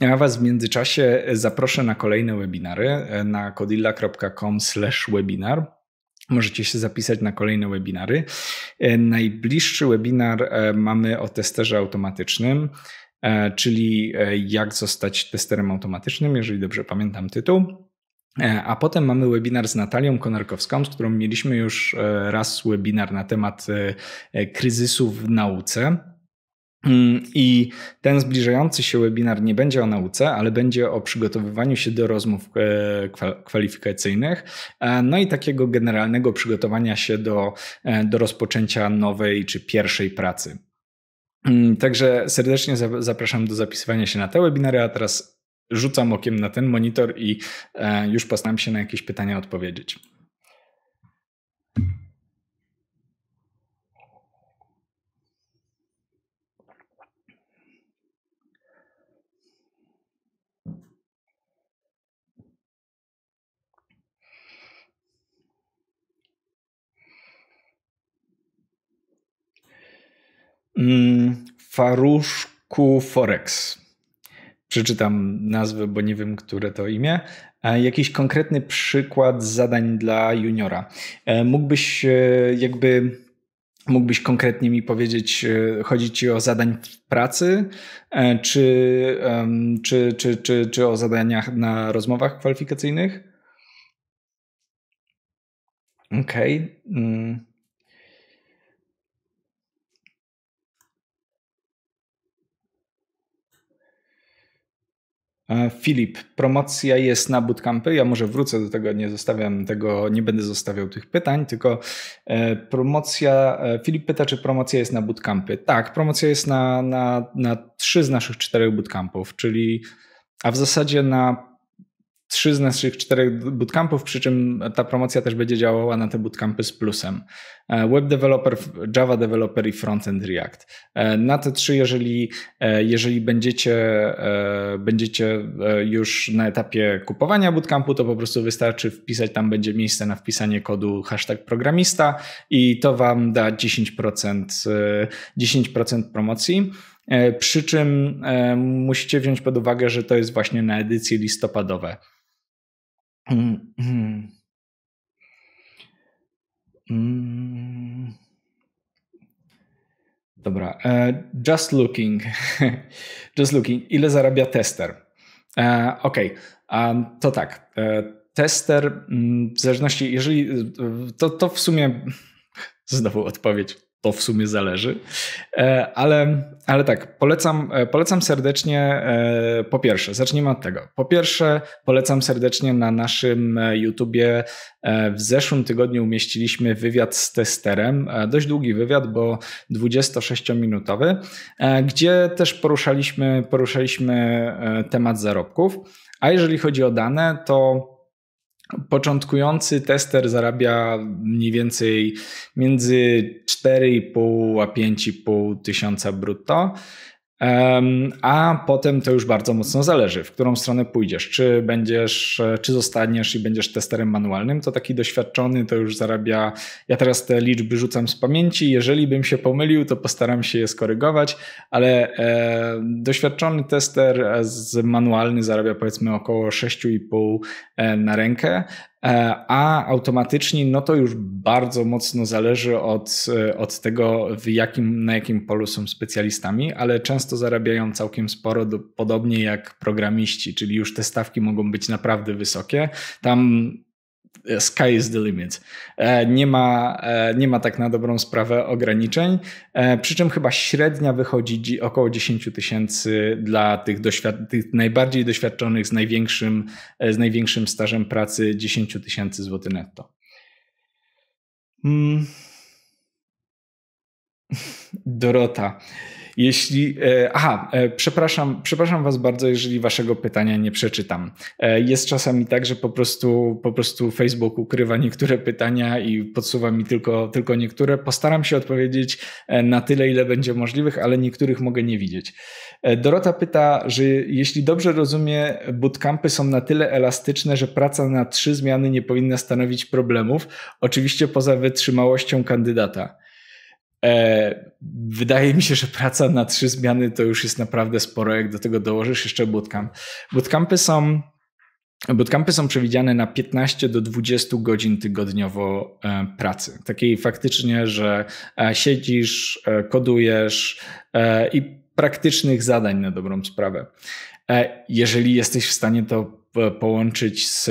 Ja Was w międzyczasie zaproszę na kolejne webinary na kodilla.com/webinar Możecie się zapisać na kolejne webinary. E, najbliższy webinar e, mamy o testerze automatycznym, e, czyli jak zostać testerem automatycznym, jeżeli dobrze pamiętam tytuł. A potem mamy webinar z Natalią Konarkowską, z którą mieliśmy już raz webinar na temat kryzysu w nauce. Mm, I ten zbliżający się webinar nie będzie o nauce, ale będzie o przygotowywaniu się do rozmów e, kwalifikacyjnych, e, no i takiego generalnego przygotowania się do, e, do rozpoczęcia nowej czy pierwszej pracy. Mm, także serdecznie zapraszam do zapisywania się na te webinary, a teraz rzucam okiem na ten monitor i już postaram się na jakieś pytania odpowiedzieć. Mm, Faruszku Forex. Przeczytam nazwę, bo nie wiem, które to imię. E, jakiś konkretny przykład zadań dla juniora. E, mógłbyś e, jakby mógłbyś konkretnie mi powiedzieć, chodzi ci o zadań w pracy, czy, czy, czy, czy, czy o zadaniach na rozmowach kwalifikacyjnych? Okej. Okay. Mm. E, Filip, promocja jest na bootcampy. Ja może wrócę do tego, nie zostawiam tego, nie będę zostawiał tych pytań, tylko e, promocja. E, Filip pyta, czy promocja jest na bootcampy. Tak, promocja jest na, na, na trzy z naszych czterech bootcampów, czyli a w zasadzie na trzy z naszych czterech bootcampów, przy czym ta promocja też będzie działała na te bootcampy z plusem. E, web developer, Java developer i frontend React. E, na te trzy, jeżeli, e, jeżeli będziecie, będziecie już na etapie kupowania bootcampu, to po prostu wystarczy wpisać, tam będzie miejsce na wpisanie kodu hashtag programista i to wam da 10%, 10% promocji. Przy czym musicie wziąć pod uwagę, że to jest właśnie na edycje listopadowe. Mm, hmm, Mm. Dobra. E, just looking. Just looking. Ile zarabia tester? E, OK, to tak. E, tester mm, w zależności, jeżeli to, to w sumie znowu odpowiedź to w sumie zależy. E, ale, ale tak, polecam, e, polecam serdecznie, e, po pierwsze, zacznijmy od tego. Po pierwsze, polecam serdecznie na naszym YouTubie. W zeszłym tygodniu umieściliśmy wywiad z testerem, dość długi wywiad, bo 26-minutowy, gdzie też poruszaliśmy, poruszaliśmy temat zarobków. A jeżeli chodzi o dane, to Początkujący tester zarabia mniej więcej między 4,5 a 5,5 tysiąca brutto. A potem to już bardzo mocno zależy, w którą stronę pójdziesz. Czy będziesz, e, czy zostaniesz i będziesz testerem manualnym, to taki doświadczony to już zarabia. Ja teraz te liczby rzucam z pamięci. Jeżeli bym się pomylił, to postaram się je skorygować, ale e, doświadczony tester z manualny zarabia powiedzmy około 6,5 e, na rękę, E, a automatycznie no to już bardzo mocno zależy od, e, od tego, w jakim, na jakim polu są specjalistami, ale często zarabiają całkiem sporo, do, podobnie jak programiści, czyli już te stawki mogą być naprawdę wysokie. Tam E, sky is the limit. E, nie ma, e, nie ma tak na dobrą sprawę ograniczeń, przy czym chyba średnia wychodzi około 10 tysięcy dla tych, doświad- tych najbardziej doświadczonych z największym, z największym stażem pracy 10 tysięcy złotych netto. Hmm. Dorota. Jeśli. E, aha, e, przepraszam, przepraszam Was bardzo, jeżeli Waszego pytania nie przeczytam. E, jest czasami tak, że po prostu, po prostu Facebook ukrywa niektóre pytania i podsuwa mi tylko, tylko niektóre. Postaram się odpowiedzieć na tyle, ile będzie możliwych, ale niektórych mogę nie widzieć. Dorota pyta, że jeśli dobrze rozumie, bootcampy są na tyle elastyczne, że praca na trzy zmiany nie powinna stanowić problemów, oczywiście poza wytrzymałością kandydata. E, wydaje mi się, że praca na trzy zmiany to już jest naprawdę sporo, jak do tego dołożysz jeszcze bootcamp. Bootcampy są, bootcampy są przewidziane na 15 do 20 godzin tygodniowo e, pracy. Takiej faktycznie, że e, siedzisz, kodujesz i praktycznych zadań na dobrą sprawę. Jeżeli jesteś w stanie to połączyć z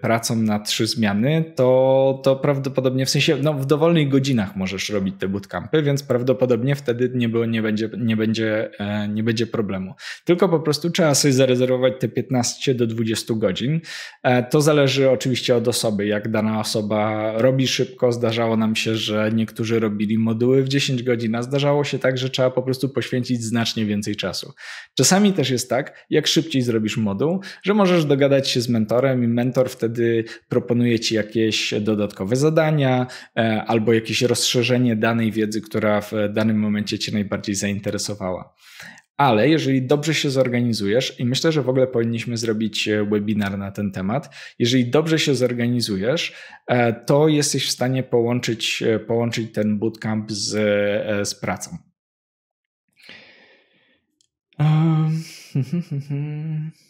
pracą na trzy zmiany, to, to prawdopodobnie w sensie no, w dowolnych godzinach możesz robić te bootcampy, więc prawdopodobnie wtedy nie, było, nie, będzie, nie, będzie, e, nie będzie problemu. Tylko po prostu trzeba sobie zarezerwować te 15 do 20 godzin. E, to zależy oczywiście od osoby, jak dana osoba robi szybko. Zdarzało nam się, że niektórzy robili moduły w 10 godzin, a zdarzało się tak, że trzeba po prostu poświęcić znacznie więcej czasu. Czasami też jest tak, jak szybciej zrobisz moduł, że możesz do dogadać się z mentorem i mentor wtedy proponuje ci jakieś dodatkowe zadania e, albo jakieś rozszerzenie danej wiedzy, która w danym momencie cię najbardziej zainteresowała. Ale jeżeli dobrze się zorganizujesz, i myślę, że w ogóle powinniśmy zrobić e, webinar na ten temat, jeżeli dobrze się zorganizujesz, e, to jesteś w stanie połączyć, połączyć ten bootcamp z, z pracą. Um,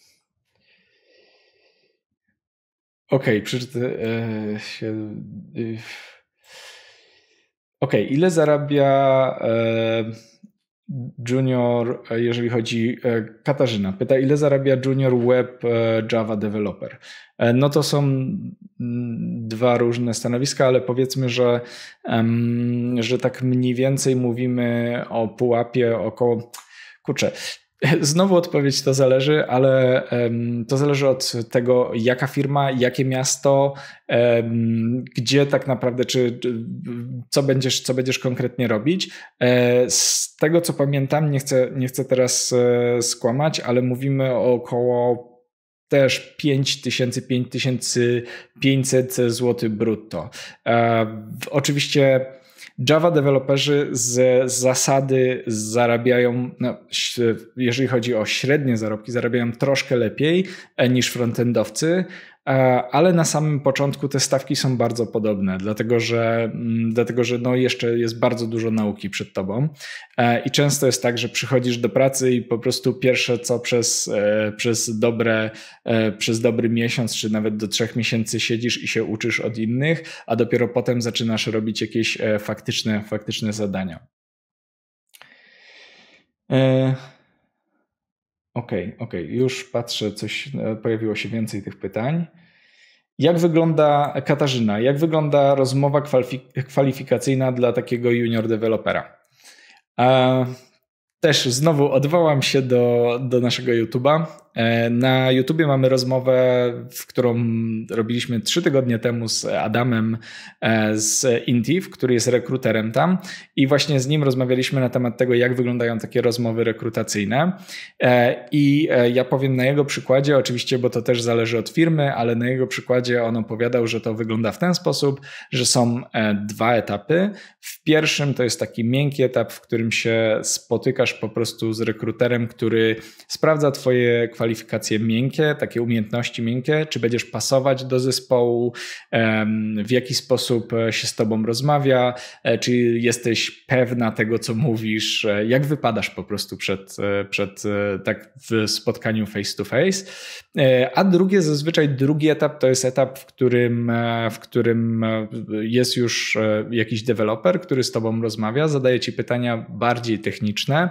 Okej, okay, przeczytaj. E, się, y, Okej, okay, ile zarabia e, junior, e, jeżeli chodzi, e, Katarzyna pyta, ile zarabia junior web e, Java developer? E, no to są mm, dwa różne stanowiska, ale powiedzmy, że, że tak mniej więcej mówimy o pułapie około, kurczę, Znowu odpowiedź to zależy, ale to zależy od tego, jaka firma, jakie miasto, gdzie tak naprawdę, czy co będziesz, co będziesz konkretnie robić. E, z tego co pamiętam, nie chcę, nie chcę teraz e, skłamać, ale mówimy o około też 5000, 5500 zł brutto. E, oczywiście Java deweloperzy z zasady zarabiają, no, jeżeli chodzi o średnie zarobki, zarabiają troszkę lepiej e, niż frontendowcy, E, ale na samym początku te stawki są bardzo podobne, dlatego że, mm, dlatego, że no jeszcze jest bardzo dużo nauki przed tobą e, i często jest tak, że przychodzisz do pracy i po prostu pierwsze co przez, e, przez, dobre, przez dobry miesiąc czy nawet do trzech miesięcy siedzisz i się uczysz od innych, a dopiero potem zaczynasz robić jakieś faktyczne, faktyczne zadania. Okej, okay, okej, okay. już patrzę, coś pojawiło się więcej tych pytań. Jak wygląda Katarzyna? Jak wygląda rozmowa kwalifikacyjna dla takiego junior dewelopera? E, też znowu odwołam się do, do naszego YouTube'a. E, na YouTubie mamy rozmowę, w którą robiliśmy trzy tygodnie temu z Adamem e, z Intiv, który jest rekruterem tam. I właśnie z nim rozmawialiśmy na temat tego, jak wyglądają takie rozmowy rekrutacyjne. E, I ja powiem na jego przykładzie, oczywiście, bo to też zależy od firmy, ale na jego przykładzie on opowiadał, że to wygląda w ten sposób, że są dwa etapy. W pierwszym to jest taki miękki etap, w którym się spotykasz rozmawiasz po prostu z rekruterem, który sprawdza Twoje kwalifikacje miękkie, takie umiejętności miękkie, czy będziesz pasować do zespołu, w jaki sposób się z Tobą rozmawia, e, czy jesteś pewna tego, co mówisz, e, jak wypadasz po prostu przed, e, przed tak w spotkaniu face to face. A drugie, zazwyczaj drugi etap to jest etap, w którym, w którym jest już jakiś deweloper, który z Tobą rozmawia, zadaje Ci pytania bardziej techniczne,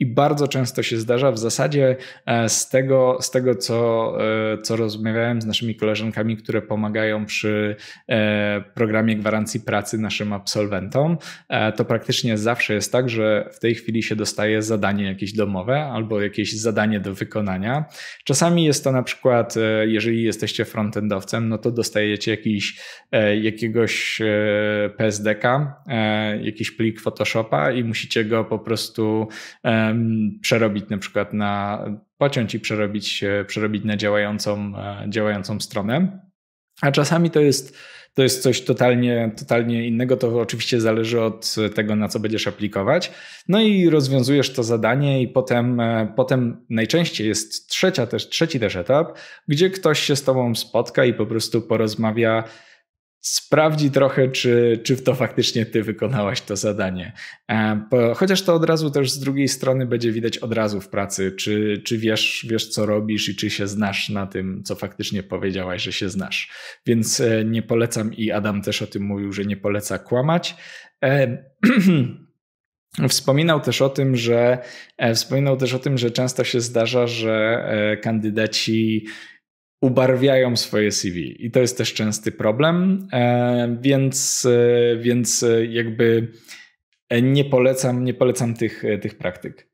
i bardzo często się zdarza w zasadzie e, z tego, z tego co, e, co rozmawiałem z naszymi koleżankami, które pomagają przy e, programie gwarancji pracy naszym absolwentom, to praktycznie zawsze jest tak, że w tej chwili się dostaje zadanie jakieś domowe albo jakieś zadanie do wykonania. Czasami jest to na przykład, jeżeli jesteście frontendowcem, no to dostajecie jakiś, jakiegoś PSDK, jakiś plik Photoshopa i musicie go po prostu przerobić na przykład na, pociąć i przerobić, e, przerobić na działającą, e, działającą stronę. A czasami to jest, to jest coś totalnie, totalnie innego. To oczywiście zależy od tego, na co będziesz aplikować. No i rozwiązujesz to zadanie, i potem, e, potem najczęściej jest trzecia też, trzeci też etap, gdzie ktoś się z tobą spotka i po prostu porozmawia sprawdzi trochę, czy, czy to faktycznie ty wykonałaś to zadanie. Bo, e, chociaż to od razu też z drugiej strony będzie widać od razu w pracy, czy, czy wiesz, wiesz, co robisz i czy się znasz na tym, co faktycznie powiedziałaś, że się znasz. Więc e, nie polecam i Adam też o tym mówił, że nie poleca kłamać. E, wspominał też o tym, że wspominał też o tym, że często się zdarza, że kandydaci ubarwiają swoje CV i to jest też częsty problem, e, więc, e, więc e, jakby nie polecam, nie polecam tych, tych praktyk.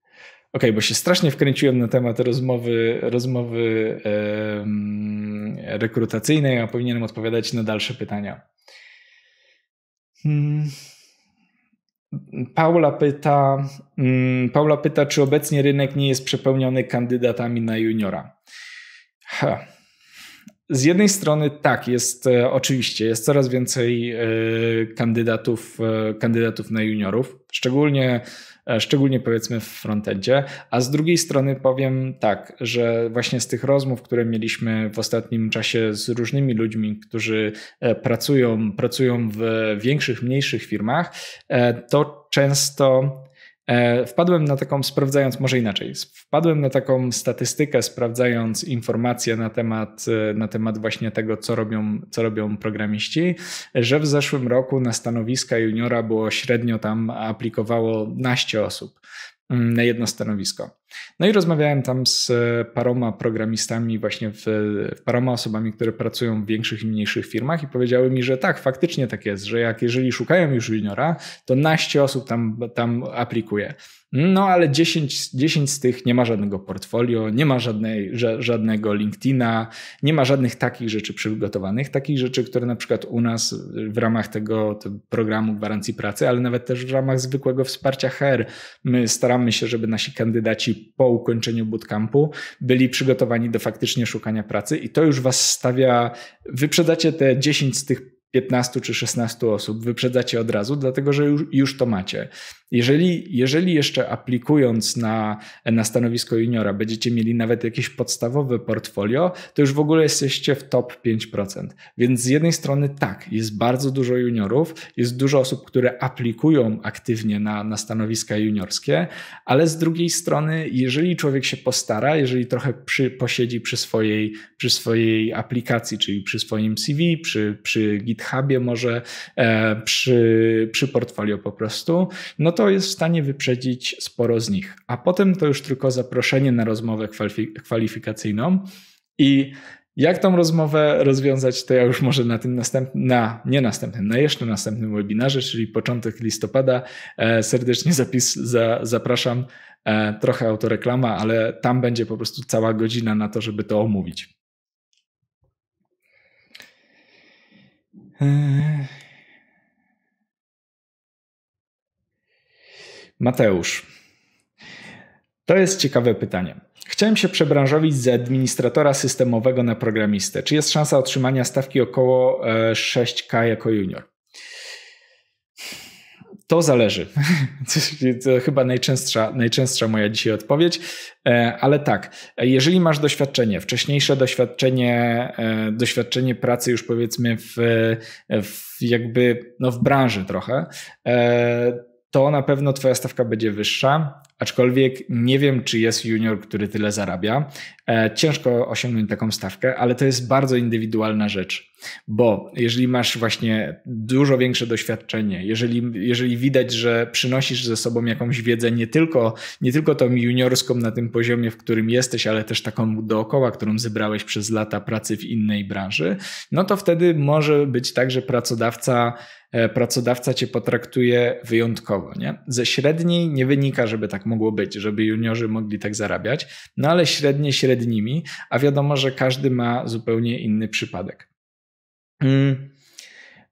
OK, bo się strasznie wkręciłem na temat rozmowy, rozmowy rekrutacyjnej, a powinienem odpowiadać na dalsze pytania. Hmm. Paula pyta, mm, Paula pyta, czy obecnie rynek nie jest przepełniony kandydatami na juniora. Ha z jednej strony tak, jest e, oczywiście, jest coraz więcej e, kandydatów, e, kandydatów na juniorów, szczególnie, szczególnie powiedzmy w frontendzie, a z drugiej strony powiem tak, że właśnie z tych rozmów, które mieliśmy w ostatnim czasie z różnymi ludźmi, którzy pracują, pracują w większych, mniejszych firmach, to często E, wpadłem na taką, sprawdzając, może inaczej, wpadłem na taką statystykę, sprawdzając informacje na temat, e, na temat właśnie tego, co robią, co robią programiści, że w zeszłym roku na stanowiska juniora było średnio tam aplikowało naście osób mm, na jedno stanowisko. No i rozmawiałem tam z e, paroma programistami, właśnie w, paroma osobami, które pracują w większych i mniejszych firmach i powiedziały mi, że tak, faktycznie tak jest, że jak jeżeli szukają już juniora, to naście osób tam, tam aplikuje. No ale 10, 10 z tych nie ma żadnego portfolio, nie ma żadnej, ża, żadnego LinkedIna, nie ma żadnych takich rzeczy przygotowanych, takich rzeczy, które na przykład u nas w ramach tego, tego programu gwarancji pracy, ale nawet też w ramach zwykłego wsparcia HR, my staramy się, żeby nasi kandydaci po ukończeniu bootcampu byli przygotowani do faktycznie szukania pracy i to już was stawia, wyprzedacie te 10 z tych 15 czy 16 osób, wyprzedzacie od razu, dlatego że już, już to macie. Jeżeli, jeżeli jeszcze aplikując na, na stanowisko juniora będziecie mieli nawet jakieś podstawowe portfolio, to już w ogóle jesteście w top 5%. Więc z jednej strony tak, jest bardzo dużo juniorów, jest dużo osób, które aplikują aktywnie na, na stanowiska juniorskie, ale z drugiej strony, jeżeli człowiek się postara, jeżeli trochę przy, posiedzi przy swojej, przy swojej aplikacji, czyli przy swoim CV, przy, przy GitHubie, może e, przy, przy portfolio po prostu, no to jest w stanie wyprzedzić sporo z nich. A potem to już tylko zaproszenie na rozmowę kwalifikacyjną i jak tą rozmowę rozwiązać, to ja już może na tym następnym, na nie następnym, na jeszcze następnym webinarze, czyli początek listopada. E, serdecznie zapis, za, zapraszam. E, trochę autoreklama, ale tam będzie po prostu cała godzina na to, żeby to omówić. Mateusz. To jest ciekawe pytanie. Chciałem się przebranżowić z administratora systemowego na programistę. Czy jest szansa otrzymania stawki około 6K e, jako junior? To zależy. to chyba najczęstsza, najczęstsza moja dzisiaj odpowiedź, e, ale tak, jeżeli masz doświadczenie, wcześniejsze doświadczenie, e, doświadczenie pracy już powiedzmy w, w jakby no w branży trochę, e, to na pewno twoja stawka będzie wyższa aczkolwiek nie wiem, czy jest junior, który tyle zarabia. E, ciężko osiągnąć taką stawkę, ale to jest bardzo indywidualna rzecz, bo jeżeli masz właśnie dużo większe doświadczenie, jeżeli, jeżeli widać, że przynosisz ze sobą jakąś wiedzę, nie tylko, nie tylko tą juniorską na tym poziomie, w którym jesteś, ale też taką dookoła, którą zebrałeś przez lata pracy w innej branży, no to wtedy może być tak, że pracodawca e, pracodawca cię potraktuje wyjątkowo. Nie? Ze średniej nie wynika, żeby tak mogło być, żeby juniorzy mogli tak zarabiać, no ale średnie średnimi, a wiadomo, że każdy ma zupełnie inny przypadek. Mm,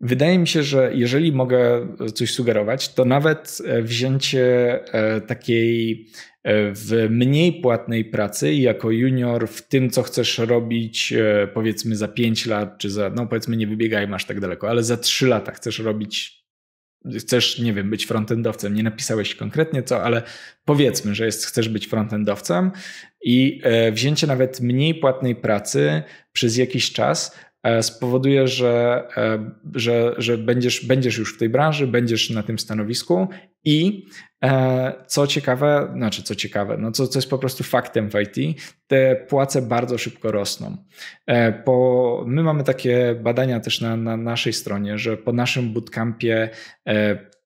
wydaje mi się, że jeżeli mogę coś sugerować, to nawet e, wzięcie e, takiej e, w mniej płatnej pracy jako junior w tym, co chcesz robić, powiedzmy za 5 lat, czy za, no powiedzmy nie wybiegaj masz tak daleko, ale za 3 lata chcesz robić chcesz, nie wiem, być frontendowcem, nie napisałeś konkretnie co, ale powiedzmy, że jest, chcesz być frontendowcem i e, wzięcie nawet mniej płatnej pracy przez jakiś czas E, spowoduje, że, e, że, że będziesz, będziesz już w tej branży, będziesz na tym stanowisku i e, co ciekawe, znaczy co ciekawe, no co, co jest po prostu faktem w IT, te płace bardzo szybko rosną. Po, my mamy takie badania też na, na naszej stronie, że po naszym bootcampie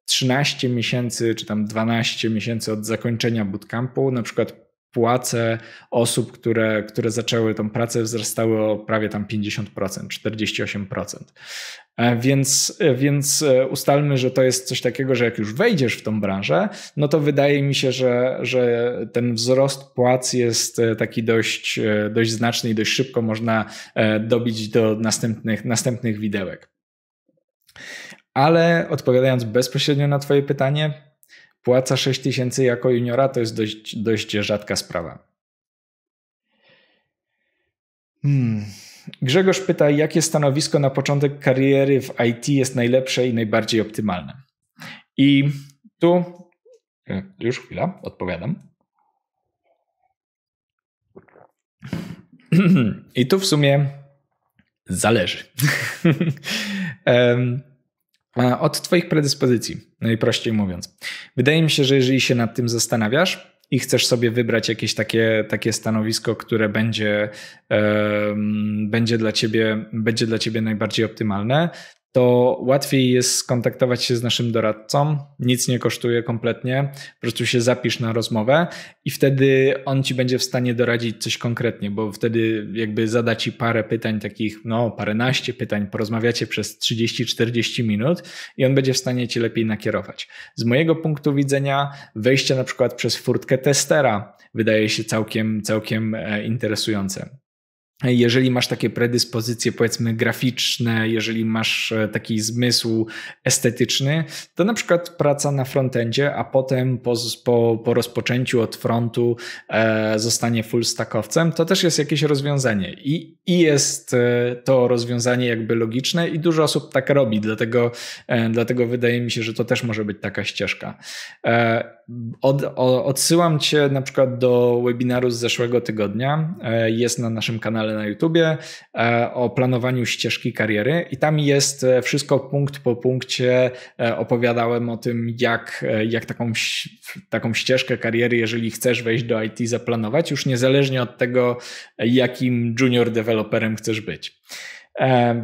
13 miesięcy czy tam 12 miesięcy od zakończenia bootcampu, na przykład płace osób, które, które zaczęły tą pracę, wzrastały o prawie tam 50%, 48%. E, więc, e, więc e, ustalmy, że to jest coś takiego, że jak już wejdziesz w tą branżę, no to wydaje mi się, że, że ten wzrost płac jest taki dość, dość znaczny i dość szybko można dobić do następnych, następnych widełek. Ale odpowiadając bezpośrednio na Twoje pytanie, płaca 6 tysięcy jako juniora to jest dość, dość rzadka sprawa. Hmm. Grzegorz pyta, jakie stanowisko na początek kariery w IT jest najlepsze i najbardziej optymalne? I tu e, już chwila, odpowiadam. I tu w sumie zależy. od Twoich predyspozycji, najprościej mówiąc. Wydaje mi się, że jeżeli się nad tym zastanawiasz, i chcesz sobie wybrać jakieś takie, takie stanowisko, które będzie, będzie, dla ciebie, będzie dla ciebie najbardziej optymalne, to łatwiej jest skontaktować się z naszym doradcą. Nic nie kosztuje kompletnie. Po prostu się zapisz na rozmowę i wtedy on ci będzie w stanie doradzić coś konkretnie, bo wtedy jakby zada ci parę pytań takich, no paręnaście pytań, porozmawiacie przez 30-40 minut i on będzie w stanie ci lepiej nakierować. Z mojego punktu widzenia wejście na przykład przez furtkę testera wydaje się całkiem, całkiem e, interesujące jeżeli masz takie predyspozycje, powiedzmy, graficzne, jeżeli masz e, taki zmysł estetyczny, to na przykład praca na frontendzie, a potem po, po, po rozpoczęciu od frontu e, zostanie full stackowcem, to też jest jakieś rozwiązanie. I, i jest e, to rozwiązanie jakby logiczne i dużo osób tak robi, dlatego, e, dlatego wydaje mi się, że to też może być taka ścieżka. E, od, odsyłam Cię na przykład do webinaru z zeszłego tygodnia. E, jest na naszym kanale na YouTubie e, o planowaniu ścieżki kariery i tam jest e, wszystko punkt po punkcie. Opowiadałem o tym, jak, jak taką, taką ścieżkę kariery, jeżeli chcesz wejść do IT, zaplanować, już niezależnie od tego, jakim junior deweloperem chcesz być.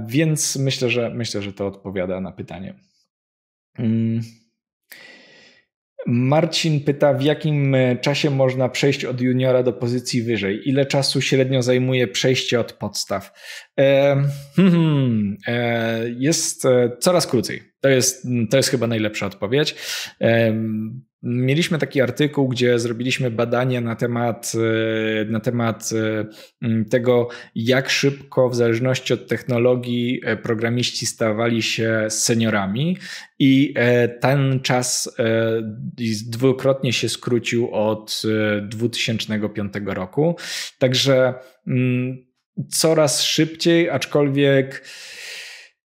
Więc myślę, że myślę, że to odpowiada na pytanie. Mm. Marcin pyta, w jakim e, czasie można przejść od juniora do pozycji wyżej? Ile czasu średnio zajmuje przejście od podstaw? Hmm, hmm e, jest e, coraz krócej. To jest, to jest chyba najlepsza odpowiedź. Mieliśmy taki artykuł, gdzie zrobiliśmy badanie na temat, e, na temat tego, jak szybko, w zależności od technologii, programiści stawali się seniorami, i ten czas dwukrotnie się skrócił od 2005 roku. Także mm, coraz szybciej, aczkolwiek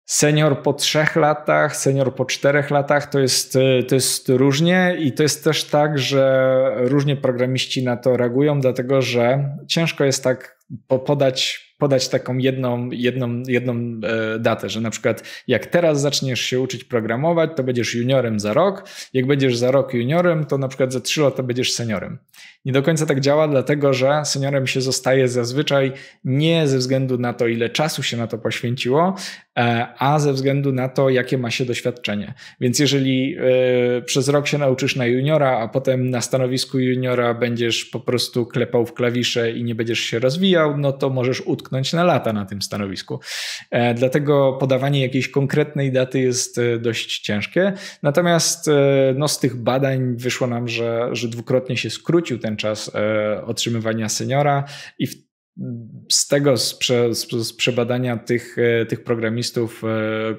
senior po trzech latach, senior po czterech latach to jest, y, to jest różnie i to jest też tak, że różnie programiści na to reagują, dlatego że ciężko jest tak po, podać, podać taką jedną, jedną, jedną e, datę, że na przykład jak teraz zaczniesz się uczyć programować, to będziesz juniorem za rok, jak będziesz za rok juniorem, to na przykład za trzy lata będziesz seniorem. Nie do końca tak działa, dlatego że seniorem się zostaje zazwyczaj nie ze względu na to, ile czasu się na to poświęciło, e, a ze względu na to, jakie ma się doświadczenie. Więc jeżeli e, przez rok się nauczysz na juniora, a potem na stanowisku juniora będziesz po prostu klepał w klawisze i nie będziesz się rozwijał, rozwijał, no to możesz utknąć na lata na tym stanowisku. E, dlatego podawanie jakiejś konkretnej daty jest e, dość ciężkie. Natomiast e, no, z tych badań wyszło nam, że, że dwukrotnie się skrócił ten czas otrzymywania seniora i w z tego, z, prze, z, przebadania tych, tych programistów,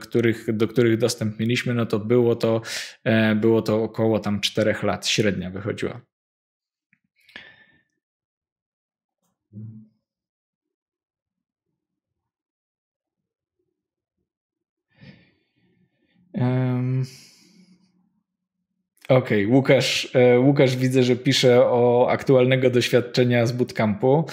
których, do których dostęp mieliśmy, no to było to, było to około tam 4 lat średnia wychodziła. Um. Okej, okay. Łukasz, e, Łukasz widzę, że pisze o aktualnego doświadczenia z bootcampu.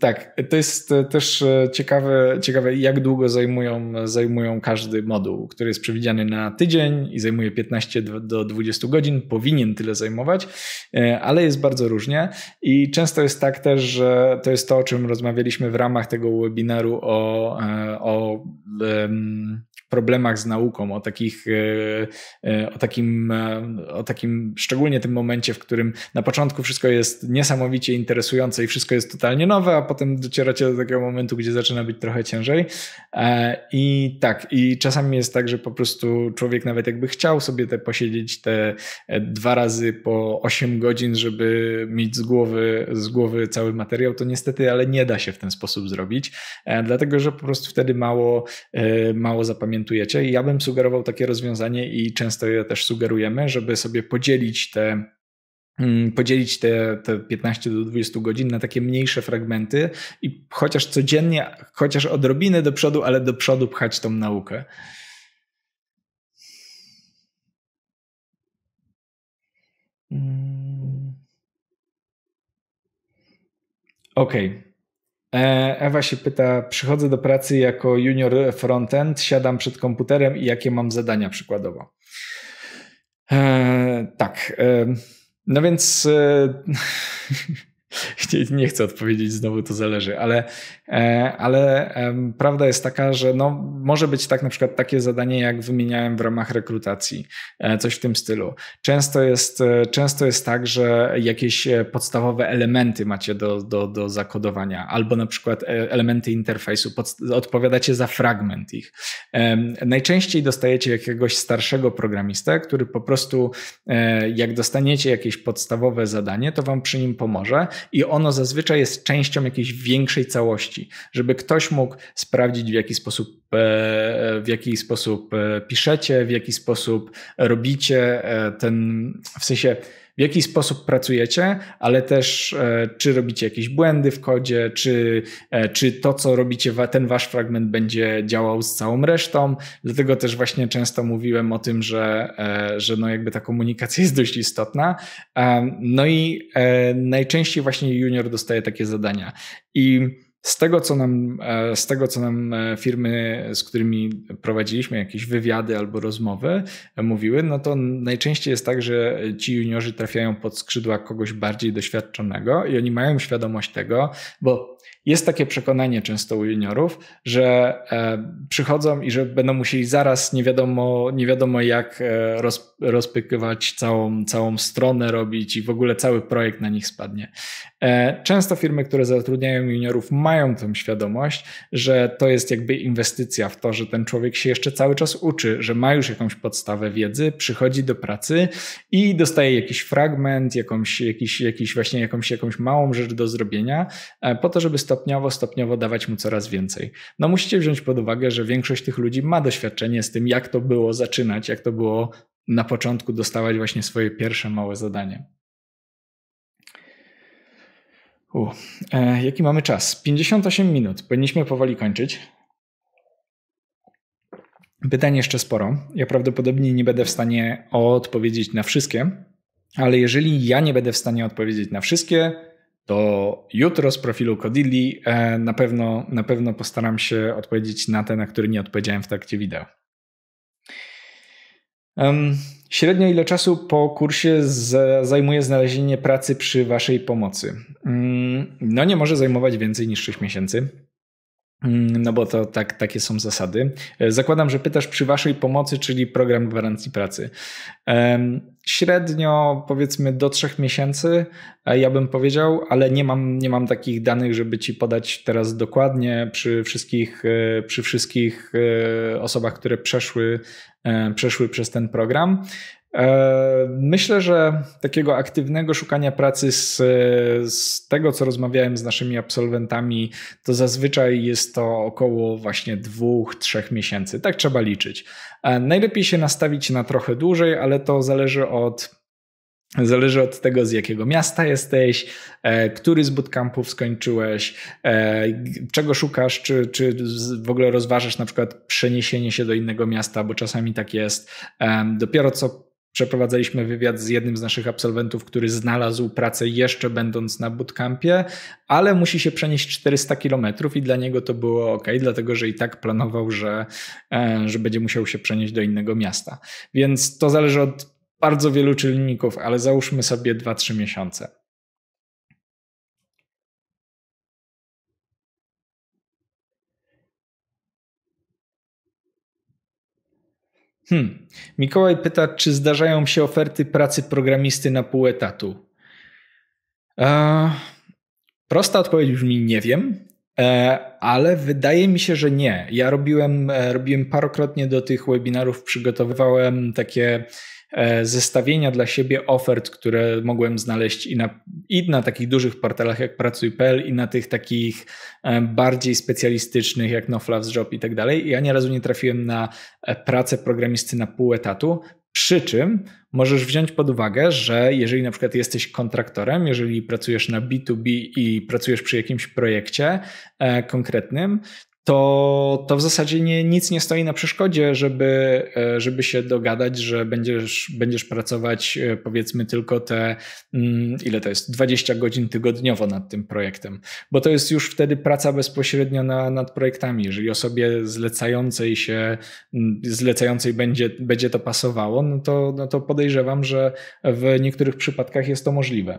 Tak, to jest e, też e, ciekawe, ciekawe jak długo zajmują, zajmują każdy moduł, który jest przewidziany na tydzień i zajmuje 15 do 20 godzin. Powinien tyle zajmować, ale jest bardzo różnie i często jest tak też, że to jest to, o czym rozmawialiśmy w ramach tego webinaru o, o um, problemach z nauką, o, takich, e, e, o, takim, e, o takim, szczególnie tym momencie, w którym na początku wszystko jest niesamowicie interesujące i wszystko jest totalnie nowe, a potem docieracie do takiego momentu, gdzie zaczyna być trochę ciężej. I tak, i czasami jest tak, że po prostu człowiek nawet jakby chciał sobie te posiedzieć te dwa razy po 8 godzin, żeby mieć z głowy, z głowy cały materiał, to niestety, ale nie da się w ten sposób zrobić, dlatego że po prostu wtedy mało, mało zapamiętamy orientujecie. I ja bym sugerował takie rozwiązanie i często je też sugerujemy, żeby sobie podzielić te mm, podzielić te, te 15 do 20 godzin na takie mniejsze fragmenty i chociaż codziennie, chociaż odrobinę do przodu, ale do przodu pchać tą naukę. Mm. Okej. Okay. E, Ewa się pyta, przychodzę do pracy jako junior frontend, siadam przed komputerem i jakie mam zadania przykładowo. E, tak. E, no więc e, nie, nie, chcę odpowiedzieć znowu, to zależy, ale, e, ale prawda jest taka, że no, może być tak na przykład takie zadanie, jak wymieniałem w ramach rekrutacji, e, coś w tym stylu. Często jest, e, często jest tak, że jakieś podstawowe elementy macie do, do, do zakodowania, albo na przykład elementy interfejsu, pod, odpowiadacie za fragment ich. Najczęściej dostajecie jakiegoś starszego programistę, który po prostu jak dostaniecie jakieś podstawowe zadanie, to wam przy nim pomoże i ono zazwyczaj jest częścią jakiejś większej całości, żeby ktoś mógł sprawdzić, w jaki sposób, e, w jaki sposób e, piszecie, w jaki sposób robicie e, ten, w sensie w jaki sposób pracujecie, ale też e, czy robicie jakieś błędy w kodzie, czy, e, czy to, co robicie, ten wasz fragment będzie działał z całą resztą. Dlatego też właśnie często mówiłem o tym, że, e, że no jakby ta komunikacja jest dość istotna. No i najczęściej właśnie junior dostaje takie zadania. I z tego, co nam, e, z tego, co nam e, firmy, z którymi prowadziliśmy jakieś wywiady albo rozmowy, e, mówiły, no to najczęściej jest tak, że ci juniorzy trafiają pod skrzydła kogoś bardziej doświadczonego i oni mają świadomość tego, bo jest takie przekonanie często u juniorów, że przychodzą i że będą musieli zaraz nie wiadomo, nie wiadomo jak roz, całą, całą stronę robić i w ogóle cały projekt na nich spadnie. Często firmy, które zatrudniają juniorów, mają mają tę świadomość, że to jest jakby inwestycja w to, że ten człowiek się jeszcze cały czas uczy, że ma już jakąś podstawę wiedzy, przychodzi do pracy i dostaje jakiś fragment, jakąś, jakiś, jakiś właśnie jakąś, jakąś małą rzecz do zrobienia, e, po to, żeby stopniowo, stopniowo dawać mu coraz więcej. No musicie wziąć pod uwagę, że większość tych ludzi ma doświadczenie z tym, jak to było zaczynać, jak to było na początku dostawać właśnie swoje pierwsze małe zadanie. U, e, jaki mamy czas? 58 minut. Powinniśmy powoli kończyć. Pytań jeszcze sporo. Ja prawdopodobnie nie będę w stanie odpowiedzieć na wszystkie, ale jeżeli ja nie będę w stanie odpowiedzieć na wszystkie, to jutro z profilu Kodili e, na pewno, na pewno postaram się odpowiedzieć na te, na które nie odpowiedziałem w trakcie wideo. Średnio ile czasu po kursie zajmuje znalezienie pracy przy Waszej pomocy? Mm, no nie może zajmować więcej niż 6 miesięcy. Mm, no bo to tak, takie są zasady. E, zakładam, że pytasz przy Waszej pomocy, czyli program gwarancji pracy. Średnio powiedzmy do trzech miesięcy, e, ja bym powiedział, ale nie mam, nie mam takich danych, żeby Ci podać teraz dokładnie przy wszystkich, e, przy wszystkich osobach, które przeszły, przeszły przez ten program. E, myślę, że takiego aktywnego szukania pracy z, z tego, co rozmawiałem z naszymi absolwentami, to zazwyczaj jest to około właśnie dwóch, trzech miesięcy. Tak trzeba liczyć. E, najlepiej się nastawić na trochę dłużej, ale to zależy od Zależy od tego, z jakiego miasta jesteś, e, który z bootcampów skończyłeś, czego szukasz, czy, czy w ogóle rozważasz na przykład przeniesienie się do innego miasta, bo czasami tak jest. Dopiero co przeprowadzaliśmy wywiad z jednym z naszych absolwentów, który znalazł pracę jeszcze będąc na bootcampie, ale musi się przenieść 400 kilometrów i dla niego to było ok, dlatego że i tak planował, że, e, że będzie musiał się przenieść do innego miasta. Więc to zależy od bardzo wielu czynników, ale załóżmy sobie 2-3 miesiące. Hmm. Mikołaj pyta, czy zdarzają się oferty pracy programisty na pół etatu? E, prosta odpowiedź brzmi nie wiem, e, ale wydaje mi się, że nie. Ja robiłem, e, robiłem parokrotnie do tych webinarów, przygotowywałem takie E, zestawienia dla siebie ofert, które mogłem znaleźć i na, i na takich dużych portalach jak Pracuj.pl i na tych takich e, bardziej specjalistycznych jak Job i tak dalej. Ja nie nie trafiłem na e, pracę programisty na pół etatu, przy czym możesz wziąć pod uwagę, że jeżeli na przykład jesteś kontraktorem, jeżeli pracujesz na B2B i pracujesz przy jakimś projekcie konkretnym, to, to w zasadzie nie, nic nie stoi na przeszkodzie, żeby, e, żeby się dogadać, że będziesz, będziesz pracować e, powiedzmy tylko te, mm, ile to jest, 20 godzin tygodniowo nad tym projektem, bo to jest już wtedy praca bezpośrednio na, nad projektami. Jeżeli osobie zlecającej się, mm, zlecającej będzie, będzie to pasowało, no to, no to podejrzewam, że w niektórych przypadkach jest to możliwe.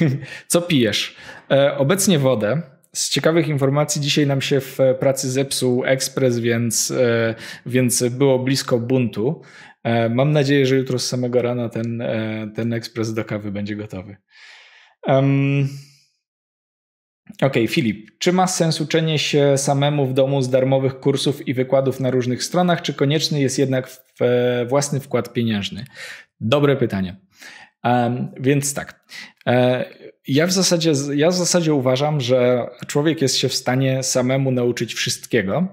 Co pijesz? E, obecnie wodę. Z ciekawych informacji dzisiaj nam się w pracy zepsuł ekspres, więc, e, więc było blisko buntu. E, mam nadzieję, że jutro z samego rana ten, ten ekspres do kawy będzie gotowy. Um, Okej, okay, Filip, czy ma sens uczenie się samemu w domu z darmowych kursów i wykładów na różnych stronach, czy konieczny jest jednak w, własny wkład pieniężny? Dobre pytanie. Um, więc tak, E, ja w, zasadzie, ja w zasadzie uważam, że człowiek jest się w stanie samemu nauczyć wszystkiego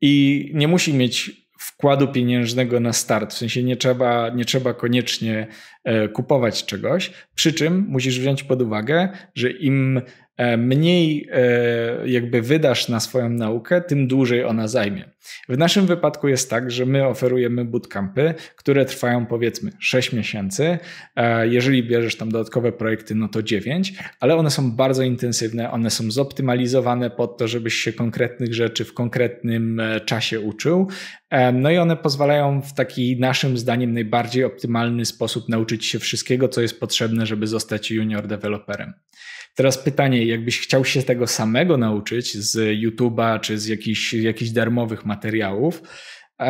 i nie musi mieć wkładu pieniężnego na start. W sensie nie trzeba, nie trzeba koniecznie e, kupować czegoś. Przy czym musisz wziąć pod uwagę, że im E, mniej e, jakby wydasz na swoją naukę, tym dłużej ona zajmie. W naszym wypadku jest tak, że my oferujemy bootcampy, które trwają powiedzmy 6 miesięcy. E, jeżeli bierzesz tam dodatkowe projekty, no to 9, ale one są bardzo intensywne, one są zoptymalizowane pod to, żebyś się konkretnych rzeczy w konkretnym czasie uczył. No i one pozwalają w taki naszym zdaniem najbardziej optymalny sposób nauczyć się wszystkiego, co jest potrzebne, żeby zostać junior deweloperem. Teraz pytanie, jakbyś chciał się tego samego nauczyć z YouTube'a czy z jakichś, jakichś darmowych materiałów,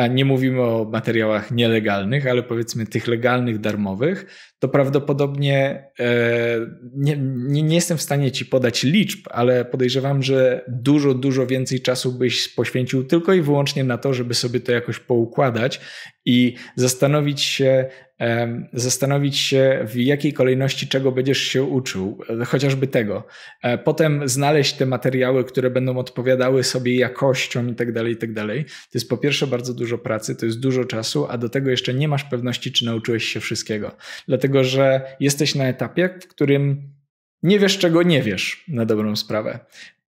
nie mówimy o materiałach nielegalnych, ale powiedzmy tych legalnych, darmowych, to prawdopodobnie e, nie, nie, nie, jestem w stanie ci podać liczb, ale podejrzewam, że dużo, dużo więcej czasu byś poświęcił tylko i wyłącznie na to, żeby sobie to jakoś poukładać i zastanowić się, zastanowić się, w jakiej kolejności czego będziesz się uczył, e, chociażby tego. E, potem znaleźć te materiały, które będą odpowiadały sobie jakością i tak dalej, i tak dalej. To jest po pierwsze bardzo dużo pracy, to jest dużo czasu, a do tego jeszcze nie masz pewności, czy nauczyłeś się wszystkiego. Dlatego, że jesteś na etapie, w którym nie wiesz, czego nie wiesz, na dobrą sprawę.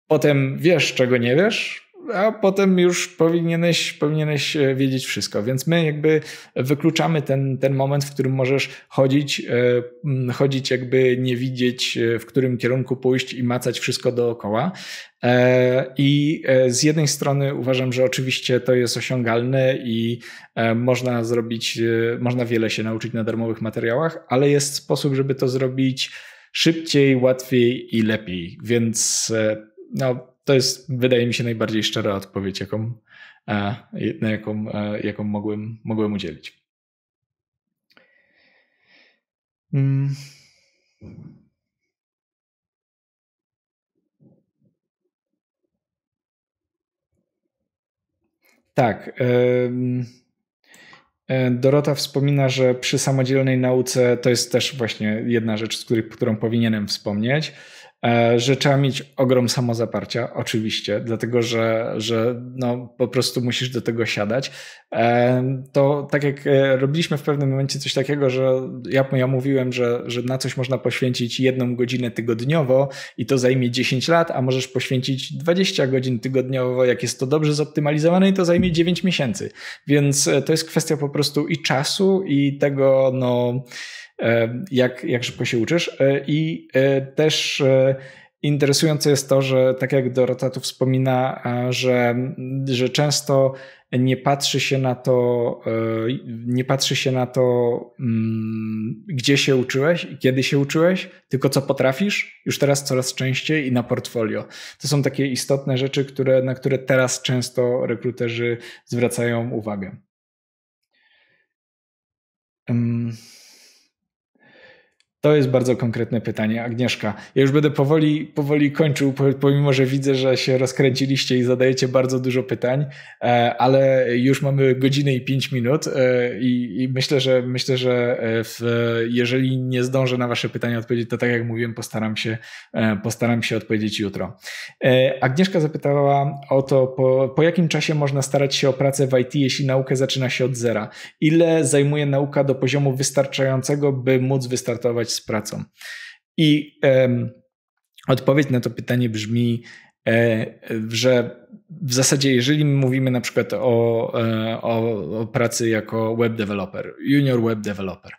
Potem wiesz, czego nie wiesz, a potem już powinieneś, powinieneś e, wiedzieć wszystko. Więc my jakby wykluczamy ten, ten moment, w którym możesz chodzić, e, chodzić jakby nie widzieć, e, w którym kierunku pójść i macać wszystko dookoła. I z jednej strony uważam, że oczywiście to jest osiągalne i można zrobić, można wiele się nauczyć na darmowych materiałach, ale jest sposób, żeby to zrobić szybciej, łatwiej i lepiej. Więc no, to jest, wydaje mi się, najbardziej szczera odpowiedź, jaką, e, na jaką, e, jaką mogłem, mogłem udzielić. Hmm. Tak. E, Dorota wspomina, że przy samodzielnej nauce to jest też właśnie jedna rzecz, z której, którą powinienem wspomnieć, E, że trzeba mieć ogrom samozaparcia, oczywiście, dlatego że, że no, po prostu musisz do tego siadać. E, to tak jak e, robiliśmy w pewnym momencie coś takiego, że ja, ja mówiłem, że, że na coś można poświęcić jedną godzinę tygodniowo i to zajmie 10 lat, a możesz poświęcić 20 godzin tygodniowo, jak jest to dobrze zoptymalizowane i to zajmie 9 miesięcy. Więc to jest kwestia po prostu i czasu i tego, no E, jak, jak szybko się uczysz. E, I e, też interesujące jest to, że tak jak Dorota tu wspomina, że, że często nie patrzy się na to, nie patrzy się na to, mm, gdzie się uczyłeś i kiedy się uczyłeś, tylko co potrafisz, już teraz coraz częściej i na portfolio. To są takie istotne rzeczy, które, na które teraz często rekruterzy zwracają uwagę. To jest bardzo konkretne pytanie, Agnieszka. Ja już będę powoli, powoli kończył, pomimo że widzę, że się rozkręciliście i zadajecie bardzo dużo pytań, e, ale już mamy godzinę i pięć minut e, i, i myślę, że myślę, że e, w, jeżeli nie zdążę na Wasze pytania odpowiedzieć, to tak jak mówiłem, postaram się, postaram się odpowiedzieć jutro. Agnieszka zapytała o to, po, po jakim czasie można starać się o pracę w IT, jeśli naukę zaczyna się od zera? Ile zajmuje nauka do poziomu wystarczającego, by móc wystartować? z pracą? I e, odpowiedź na to pytanie brzmi, e, że w zasadzie, jeżeli mówimy na przykład o, e, o, o, pracy jako web developer, junior web developer,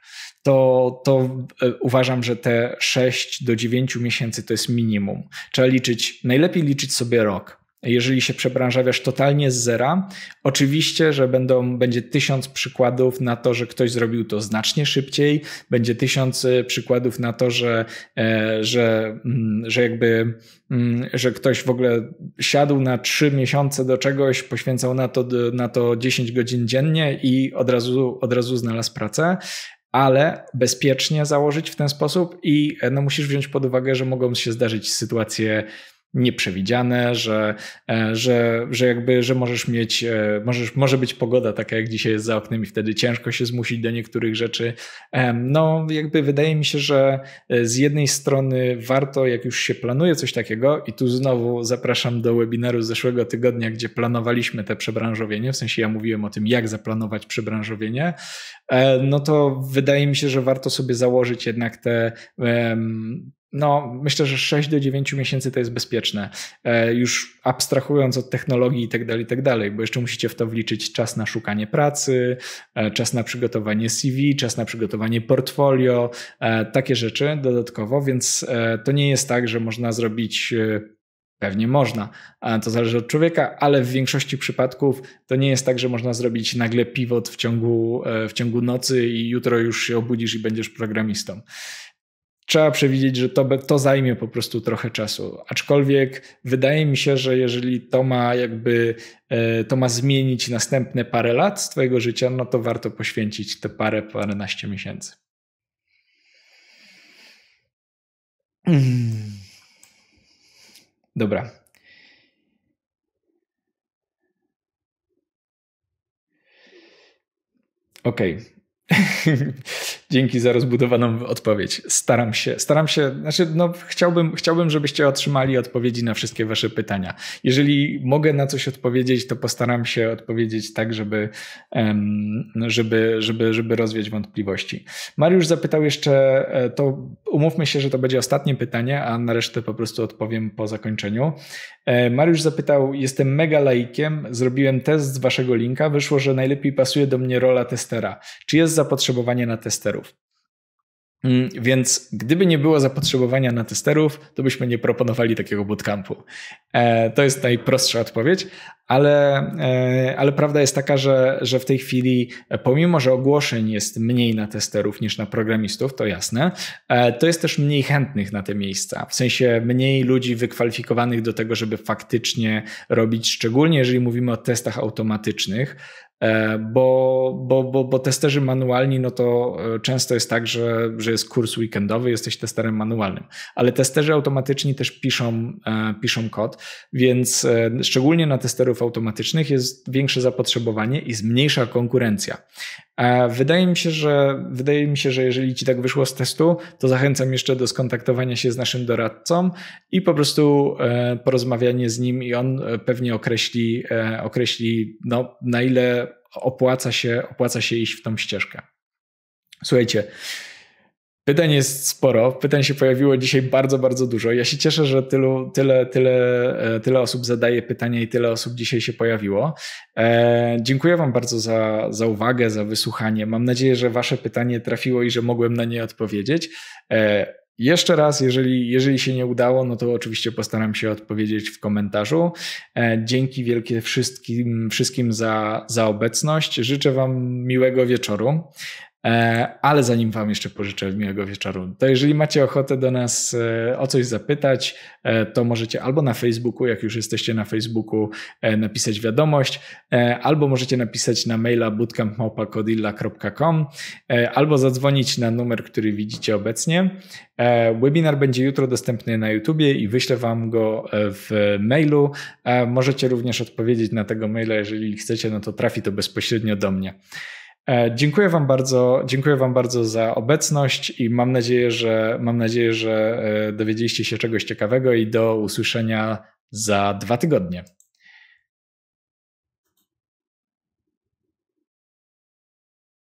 to, to e, uważam, że te 6 do 9 miesięcy to jest minimum. Trzeba liczyć, najlepiej liczyć sobie rok jeżeli się przebranżawiasz totalnie z zera. Oczywiście, że będą, będzie tysiąc przykładów na to, że ktoś zrobił to znacznie szybciej, będzie tysiąc e, przykładów na to, że, e, że, mm, że jakby mm, że ktoś w ogóle siadł na trzy miesiące do czegoś, poświęcał na to, na to 10 godzin dziennie i od razu, od razu znalazł pracę ale bezpiecznie założyć w ten sposób i e, no, musisz wziąć pod uwagę, że mogą się zdarzyć sytuacje nieprzewidziane, że, e, że, że jakby, że możesz mieć, e, możesz, może być pogoda taka jak dzisiaj jest za oknem i wtedy ciężko się zmusić do niektórych rzeczy. No jakby wydaje mi się, że e, z jednej strony warto, jak już się planuje coś takiego i tu znowu zapraszam do webinaru z zeszłego tygodnia, gdzie planowaliśmy te przebranżowienie, w sensie ja mówiłem o tym, jak zaplanować przebranżowienie, no to wydaje mi się, że warto sobie założyć jednak te no, myślę, że 6 do 9 miesięcy to jest bezpieczne. E, już abstrahując od technologii i tak dalej, tak dalej, bo jeszcze musicie w to wliczyć czas na szukanie pracy, e, czas na przygotowanie CV, czas na przygotowanie portfolio, e, takie rzeczy dodatkowo, więc to nie jest tak, że można zrobić Pewnie można, to zależy od człowieka, ale w większości przypadków to nie jest tak, że można zrobić nagle pivot w ciągu, w ciągu nocy i jutro już się obudzisz i będziesz programistą trzeba przewidzieć, że to, to zajmie po prostu trochę czasu. Aczkolwiek wydaje mi się, że jeżeli to ma jakby e, to ma zmienić następne parę lat z Twojego życia, no to warto poświęcić te parę, paręnaście miesięcy. Hmm. Dobra. Okej. Okay. Dzięki za rozbudowaną odpowiedź. Staram się, staram się, znaczy no, chciałbym, chciałbym, żebyście otrzymali odpowiedzi na wszystkie wasze pytania. Jeżeli mogę na coś odpowiedzieć, to postaram się odpowiedzieć tak, żeby, żeby, żeby, żeby rozwiać wątpliwości. Mariusz zapytał jeszcze, e, to umówmy się, że to będzie ostatnie pytanie, a na resztę po prostu odpowiem po zakończeniu. E, Mariusz zapytał, jestem mega laikiem, zrobiłem test z waszego linka, wyszło, że najlepiej pasuje do mnie rola testera. Czy jest zapotrzebowanie na testera? Mm, więc gdyby nie było zapotrzebowania na testerów, to byśmy nie proponowali takiego bootcampu. E, to jest najprostsza odpowiedź, ale, e, ale prawda jest taka, że, że w tej chwili, e, pomimo że ogłoszeń jest mniej na testerów niż na programistów, to jasne, to jest też mniej chętnych na te miejsca. W sensie mniej ludzi wykwalifikowanych do tego, żeby faktycznie robić, szczególnie jeżeli mówimy o testach automatycznych, E, bo, bo, bo, bo testerzy manualni, no to e, często jest tak, że, że jest kurs weekendowy, jesteś testerem manualnym, ale testerzy automatyczni też piszą, e, piszą kod, więc szczególnie na testerów automatycznych jest większe zapotrzebowanie i zmniejsza konkurencja. E, wydaje mi się, że wydaje mi się, że jeżeli ci tak wyszło z testu, to zachęcam jeszcze do skontaktowania się z naszym doradcą i po prostu e, porozmawianie z nim i on e, pewnie określi, określi no, na ile opłaca się, opłaca się iść w tą ścieżkę. Słuchajcie, Pytań jest sporo, pytań się pojawiło dzisiaj bardzo, bardzo dużo. Ja się cieszę, że tylu, tyle, tyle, e, tyle osób zadaje pytania i tyle osób dzisiaj się pojawiło. E, dziękuję Wam bardzo za, za uwagę, za wysłuchanie. Mam nadzieję, że Wasze pytanie trafiło i że mogłem na nie odpowiedzieć. E, jeszcze raz, jeżeli, jeżeli się nie udało, no to oczywiście postaram się odpowiedzieć w komentarzu. E, dzięki wielkie wszystkim, wszystkim za, za obecność. Życzę Wam miłego wieczoru. E, ale zanim Wam jeszcze pożyczę miłego wieczoru, to jeżeli macie ochotę do nas e, o coś zapytać, e, to możecie albo na Facebooku, jak już jesteście na Facebooku, napisać wiadomość, albo możecie napisać na maila bootcampmałpa.codilla.com, albo zadzwonić na numer, który widzicie obecnie. Webinar będzie jutro dostępny na YouTubie i wyślę Wam go w mailu. Możecie również odpowiedzieć na tego maila, jeżeli chcecie, no to trafi to bezpośrednio do mnie. E, dziękuję wam bardzo, dziękuję wam bardzo za obecność i mam nadzieję, że mam nadzieję, że e, dowiedzieliście się czegoś ciekawego i do usłyszenia za dwa tygodnie.